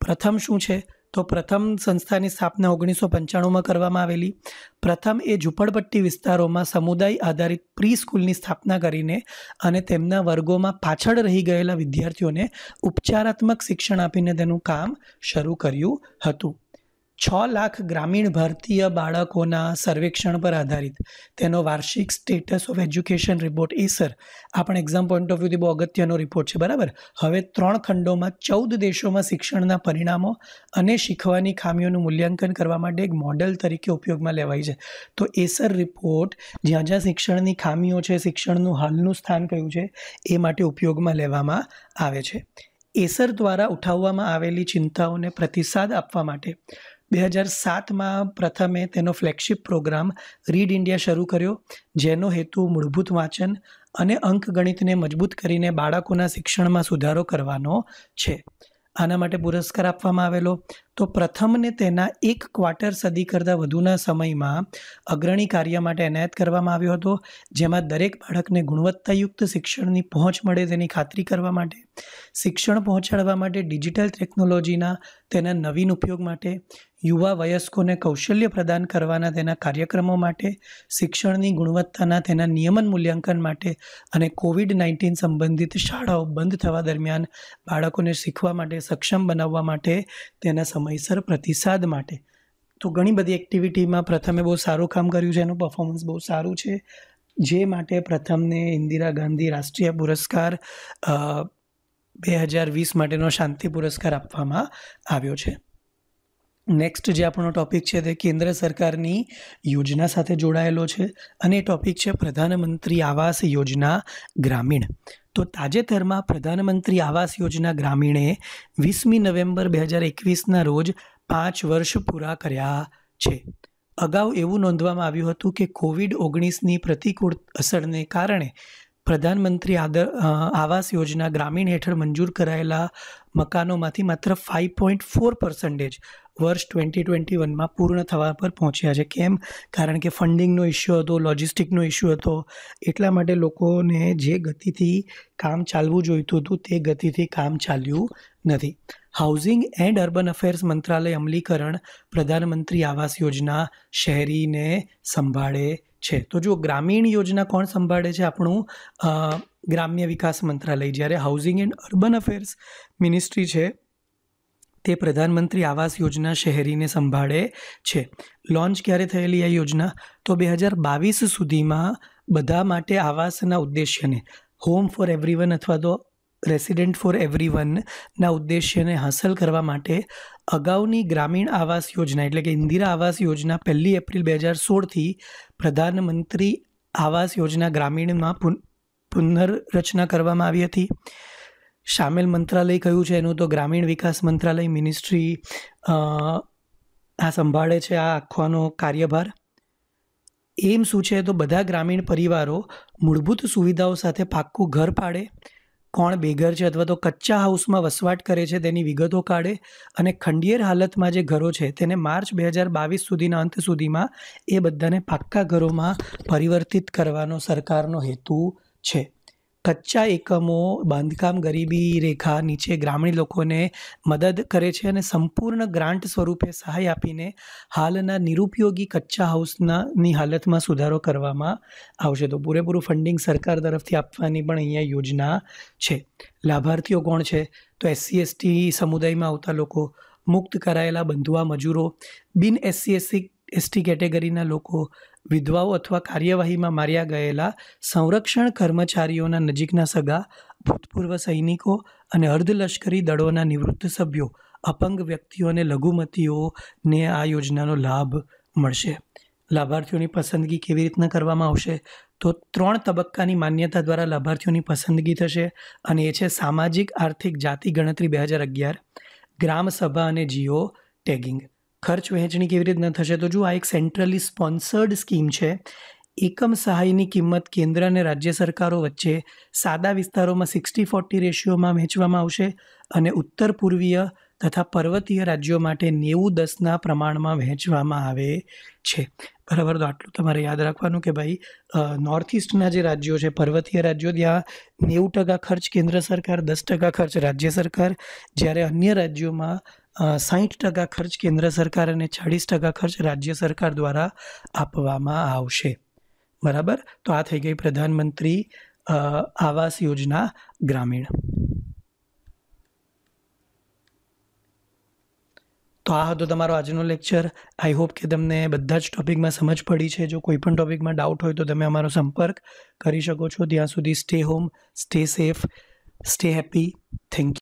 પ્રથમ શું છે તો પ્રથમ સંસ્થાની સ્થાપના ઓગણીસો પંચાણુંમાં કરવામાં આવેલી પ્રથમ એ ઝૂંપડપટ્ટી વિસ્તારોમાં સમુદાય આધારિત પ્રી સ્કૂલની સ્થાપના કરીને અને તેમના વર્ગોમાં પાછળ રહી ગયેલા વિદ્યાર્થીઓને ઉપચારાત્મક શિક્ષણ આપીને તેનું કામ શરૂ કર્યું હતું છ લાખ ગ્રામીણ ભારતીય બાળકોના સર્વેક્ષણ પર આધારિત તેનો વાર્ષિક સ્ટેટસ ઓફ એજ્યુકેશન રિપોર્ટ એ સર આપણે એક્ઝામ પોઈન્ટ ઓફ વ્યૂથી બહુ અગત્યનો રિપોર્ટ છે બરાબર હવે ત્રણ ખંડોમાં ચૌદ દેશોમાં શિક્ષણના પરિણામો અને શીખવાની ખામીઓનું મૂલ્યાંકન કરવા માટે એક મોડેલ તરીકે ઉપયોગમાં લેવાય છે તો એસર રિપોર્ટ જ્યાં જ્યાં શિક્ષણની ખામીઓ છે શિક્ષણનું હાલનું સ્થાન કયું છે એ માટે ઉપયોગમાં લેવામાં આવે છે એસર દ્વારા ઉઠાવવામાં આવેલી ચિંતાઓને પ્રતિસાદ આપવા માટે બે હજાર સાતમાં પ્રથમે તેનો ફ્લેગશિપ પ્રોગ્રામ રીડ ઇન્ડિયા શરૂ કર્યો જેનો હેતુ મૂળભૂત વાંચન અને અંકગણિતને મજબૂત કરીને બાળકોના શિક્ષણમાં સુધારો કરવાનો છે આના માટે પુરસ્કાર આપવામાં આવેલો તો પ્રથમને તેના એક ક્વાર્ટર સદી કરતાં વધુના સમયમાં અગ્રણી કાર્ય માટે એનાયત કરવામાં આવ્યો હતો જેમાં દરેક બાળકને ગુણવત્તાયુક્ત શિક્ષણની પહોંચ મળે તેની ખાતરી કરવા માટે શિક્ષણ પહોંચાડવા માટે ડિજિટલ ટેકનોલોજીના તેના નવીન ઉપયોગ માટે યુવા વયસ્કોને કૌશલ્ય પ્રદાન કરવાના તેના કાર્યક્રમો માટે શિક્ષણની ગુણવત્તાના તેના નિયમન મૂલ્યાંકન માટે અને કોવિડ નાઇન્ટીન સંબંધિત શાળાઓ બંધ થવા દરમિયાન બાળકોને શીખવા માટે સક્ષમ બનાવવા માટે તેના સમય સમયસર પ્રતિસાદ માટે તો ઘણી બધી એક્ટિવિટીમાં પ્રથમે બહુ સારું કામ કર્યું છે એનું પરફોર્મન્સ બહુ સારું છે જે માટે પ્રથમને ઇન્દિરા ગાંધી રાષ્ટ્રીય પુરસ્કાર બે હજાર વીસ માટેનો શાંતિ પુરસ્કાર આપવામાં આવ્યો છે નેક્સ્ટ જે આપણો ટૉપિક છે તે કેન્દ્ર સરકારની યોજના સાથે જોડાયેલો છે અને એ ટૉપિક છે પ્રધાનમંત્રી આવાસ યોજના ગ્રામીણ તો તાજેતરમાં પ્રધાનમંત્રી આવાસ યોજના ગ્રામીણે વીસમી નવેમ્બર બે હજાર એકવીસના રોજ પાંચ વર્ષ પૂરા કર્યા છે અગાઉ એવું નોંધવામાં આવ્યું હતું કે કોવિડ ઓગણીસની પ્રતિકૂળ અસરને કારણે પ્રધાનમંત્રી આદર આવાસ યોજના ગ્રામીણ હેઠળ મંજૂર કરાયેલા મકાનોમાંથી માત્ર ફાઇવ પોઈન્ટ ફોર પર્સન્ટેજ વર્ષ ટ્વેન્ટી ટ્વેન્ટી વનમાં પૂર્ણ થવા પર પહોંચ્યા છે કેમ કારણ કે ફંડિંગનો ઇશ્યુ હતો લોજિસ્ટિકનો ઇશ્યુ હતો એટલા માટે લોકોને જે ગતિથી કામ ચાલવું જોઈતું હતું તે ગતિથી કામ ચાલ્યું નથી હાઉસિંગ એન્ડ અર્બન અફેર્સ મંત્રાલય અમલીકરણ પ્રધાનમંત્રી આવાસ યોજના શહેરીને સંભાળે છે તો જો ગ્રામીણ યોજના કોણ સંભાળે છે આપણું ગ્રામ્ય વિકાસ મંત્રાલય જ્યારે housing and urban affairs ministry છે તે પ્રધાનમંત્રી આવાસ યોજના શહેરીને સંભાળે છે લોન્ચ ક્યારે થયેલી આ યોજના તો બે હજાર બાવીસ સુધીમાં બધા માટે આવાસના ઉદ્દેશ્યને હોમ ફોર એવરીવન અથવા તો રેસિડેન્ટ ફોર એવરીવનના ઉદ્દેશ્યને હાંસલ કરવા માટે અગાઉની ગ્રામીણ આવાસ યોજના એટલે કે ઇન્દિરા આવાસ યોજના પહેલી એપ્રિલ બે હજાર સોળથી પ્રધાનમંત્રી આવાસ યોજના ગ્રામીણમાં પુન પુનર્રચના કરવામાં આવી હતી સામેલ મંત્રાલય કયું છે એનું તો ગ્રામીણ વિકાસ મંત્રાલય મિનિસ્ટ્રી આ સંભાળે છે આ આખવાનો કાર્યભાર એમ શું છે તો બધા ગ્રામીણ પરિવારો મૂળભૂત સુવિધાઓ સાથે પાક્કું ઘર પાડે કોણ બેઘર છે અથવા તો કચ્ચા હાઉસમાં વસવાટ કરે છે તેની વિગતો કાઢે અને ખંડિયેર હાલતમાં જે ઘરો છે તેને માર્ચ બે હજાર બાવીસ સુધીના અંત સુધીમાં એ બધાને પાક્કા ઘરોમાં પરિવર્તિત કરવાનો સરકારનો હેતુ છે કચ્ચા એકમો બાંધકામ ગરીબી રેખા નીચે ગ્રામીણ લોકોને મદદ કરે છે અને સંપૂર્ણ ગ્રાન્ટ સ્વરૂપે સહાય આપીને હાલના નિરુપયોગી કચ્ચા હાઉસના ની હાલતમાં સુધારો કરવામાં આવશે તો પૂરેપૂરું ફંડિંગ સરકાર તરફથી આપવાની પણ અહીંયા યોજના છે લાભાર્થીઓ કોણ છે તો એસસી એસટી સમુદાયમાં આવતા લોકો મુક્ત કરાયેલા બંધુઆ મજૂરો બિન એસસી એસસી એસટી કેટેગરીના લોકો વિધવાઓ અથવા કાર્યવાહીમાં માર્યા ગયેલા સંરક્ષણ કર્મચારીઓના નજીકના સગા ભૂતપૂર્વ સૈનિકો અને અર્ધલશ્કરી દળોના નિવૃત્ત સભ્યો અપંગ વ્યક્તિઓ અને લઘુમતીઓને આ યોજનાનો લાભ મળશે લાભાર્થીઓની પસંદગી કેવી રીતના કરવામાં આવશે તો ત્રણ તબક્કાની માન્યતા દ્વારા લાભાર્થીઓની પસંદગી થશે અને એ છે સામાજિક આર્થિક જાતિ ગણતરી બે હજાર અગિયાર ગ્રામ સભા અને જીઓ ટેગિંગ ખર્ચ વહેંચણી કેવી રીતના થશે તો જો આ એક સેન્ટ્રલી સ્પોન્સર્ડ સ્કીમ છે એકમ સહાયની કિંમત કેન્દ્ર અને રાજ્ય સરકારો વચ્ચે સાદા વિસ્તારોમાં સિક્સટી ફોર્ટી રેશિયોમાં વહેંચવામાં આવશે અને ઉત્તર પૂર્વીય તથા પર્વતીય રાજ્યો માટે નેવું દસના પ્રમાણમાં વહેંચવામાં આવે છે બરાબર તો આટલું તમારે યાદ રાખવાનું કે ભાઈ નોર્થ ઇસ્ટના જે રાજ્યો છે પર્વતીય રાજ્યો ત્યાં નેવું ટકા ખર્ચ કેન્દ્ર સરકાર દસ ટકા ખર્ચ રાજ્ય સરકાર જ્યારે અન્ય રાજ્યોમાં સાહીઠ ટકા ખર્ચ કેન્દ્ર સરકાર અને ચાળીસ ટકા ખર્ચ રાજ્ય સરકાર દ્વારા આપવામાં આવશે બરાબર તો આ થઈ ગઈ પ્રધાનમંત્રી આવાસ યોજના ગ્રામીણ તો આ હતો તમારો આજનો લેક્ચર આઈ હોપ કે તમને બધા જ ટોપિકમાં સમજ પડી છે જો કોઈ પણ ટોપિકમાં ડાઉટ હોય તો તમે અમારો સંપર્ક કરી શકો છો ત્યાં સુધી stay home stay safe stay happy thank you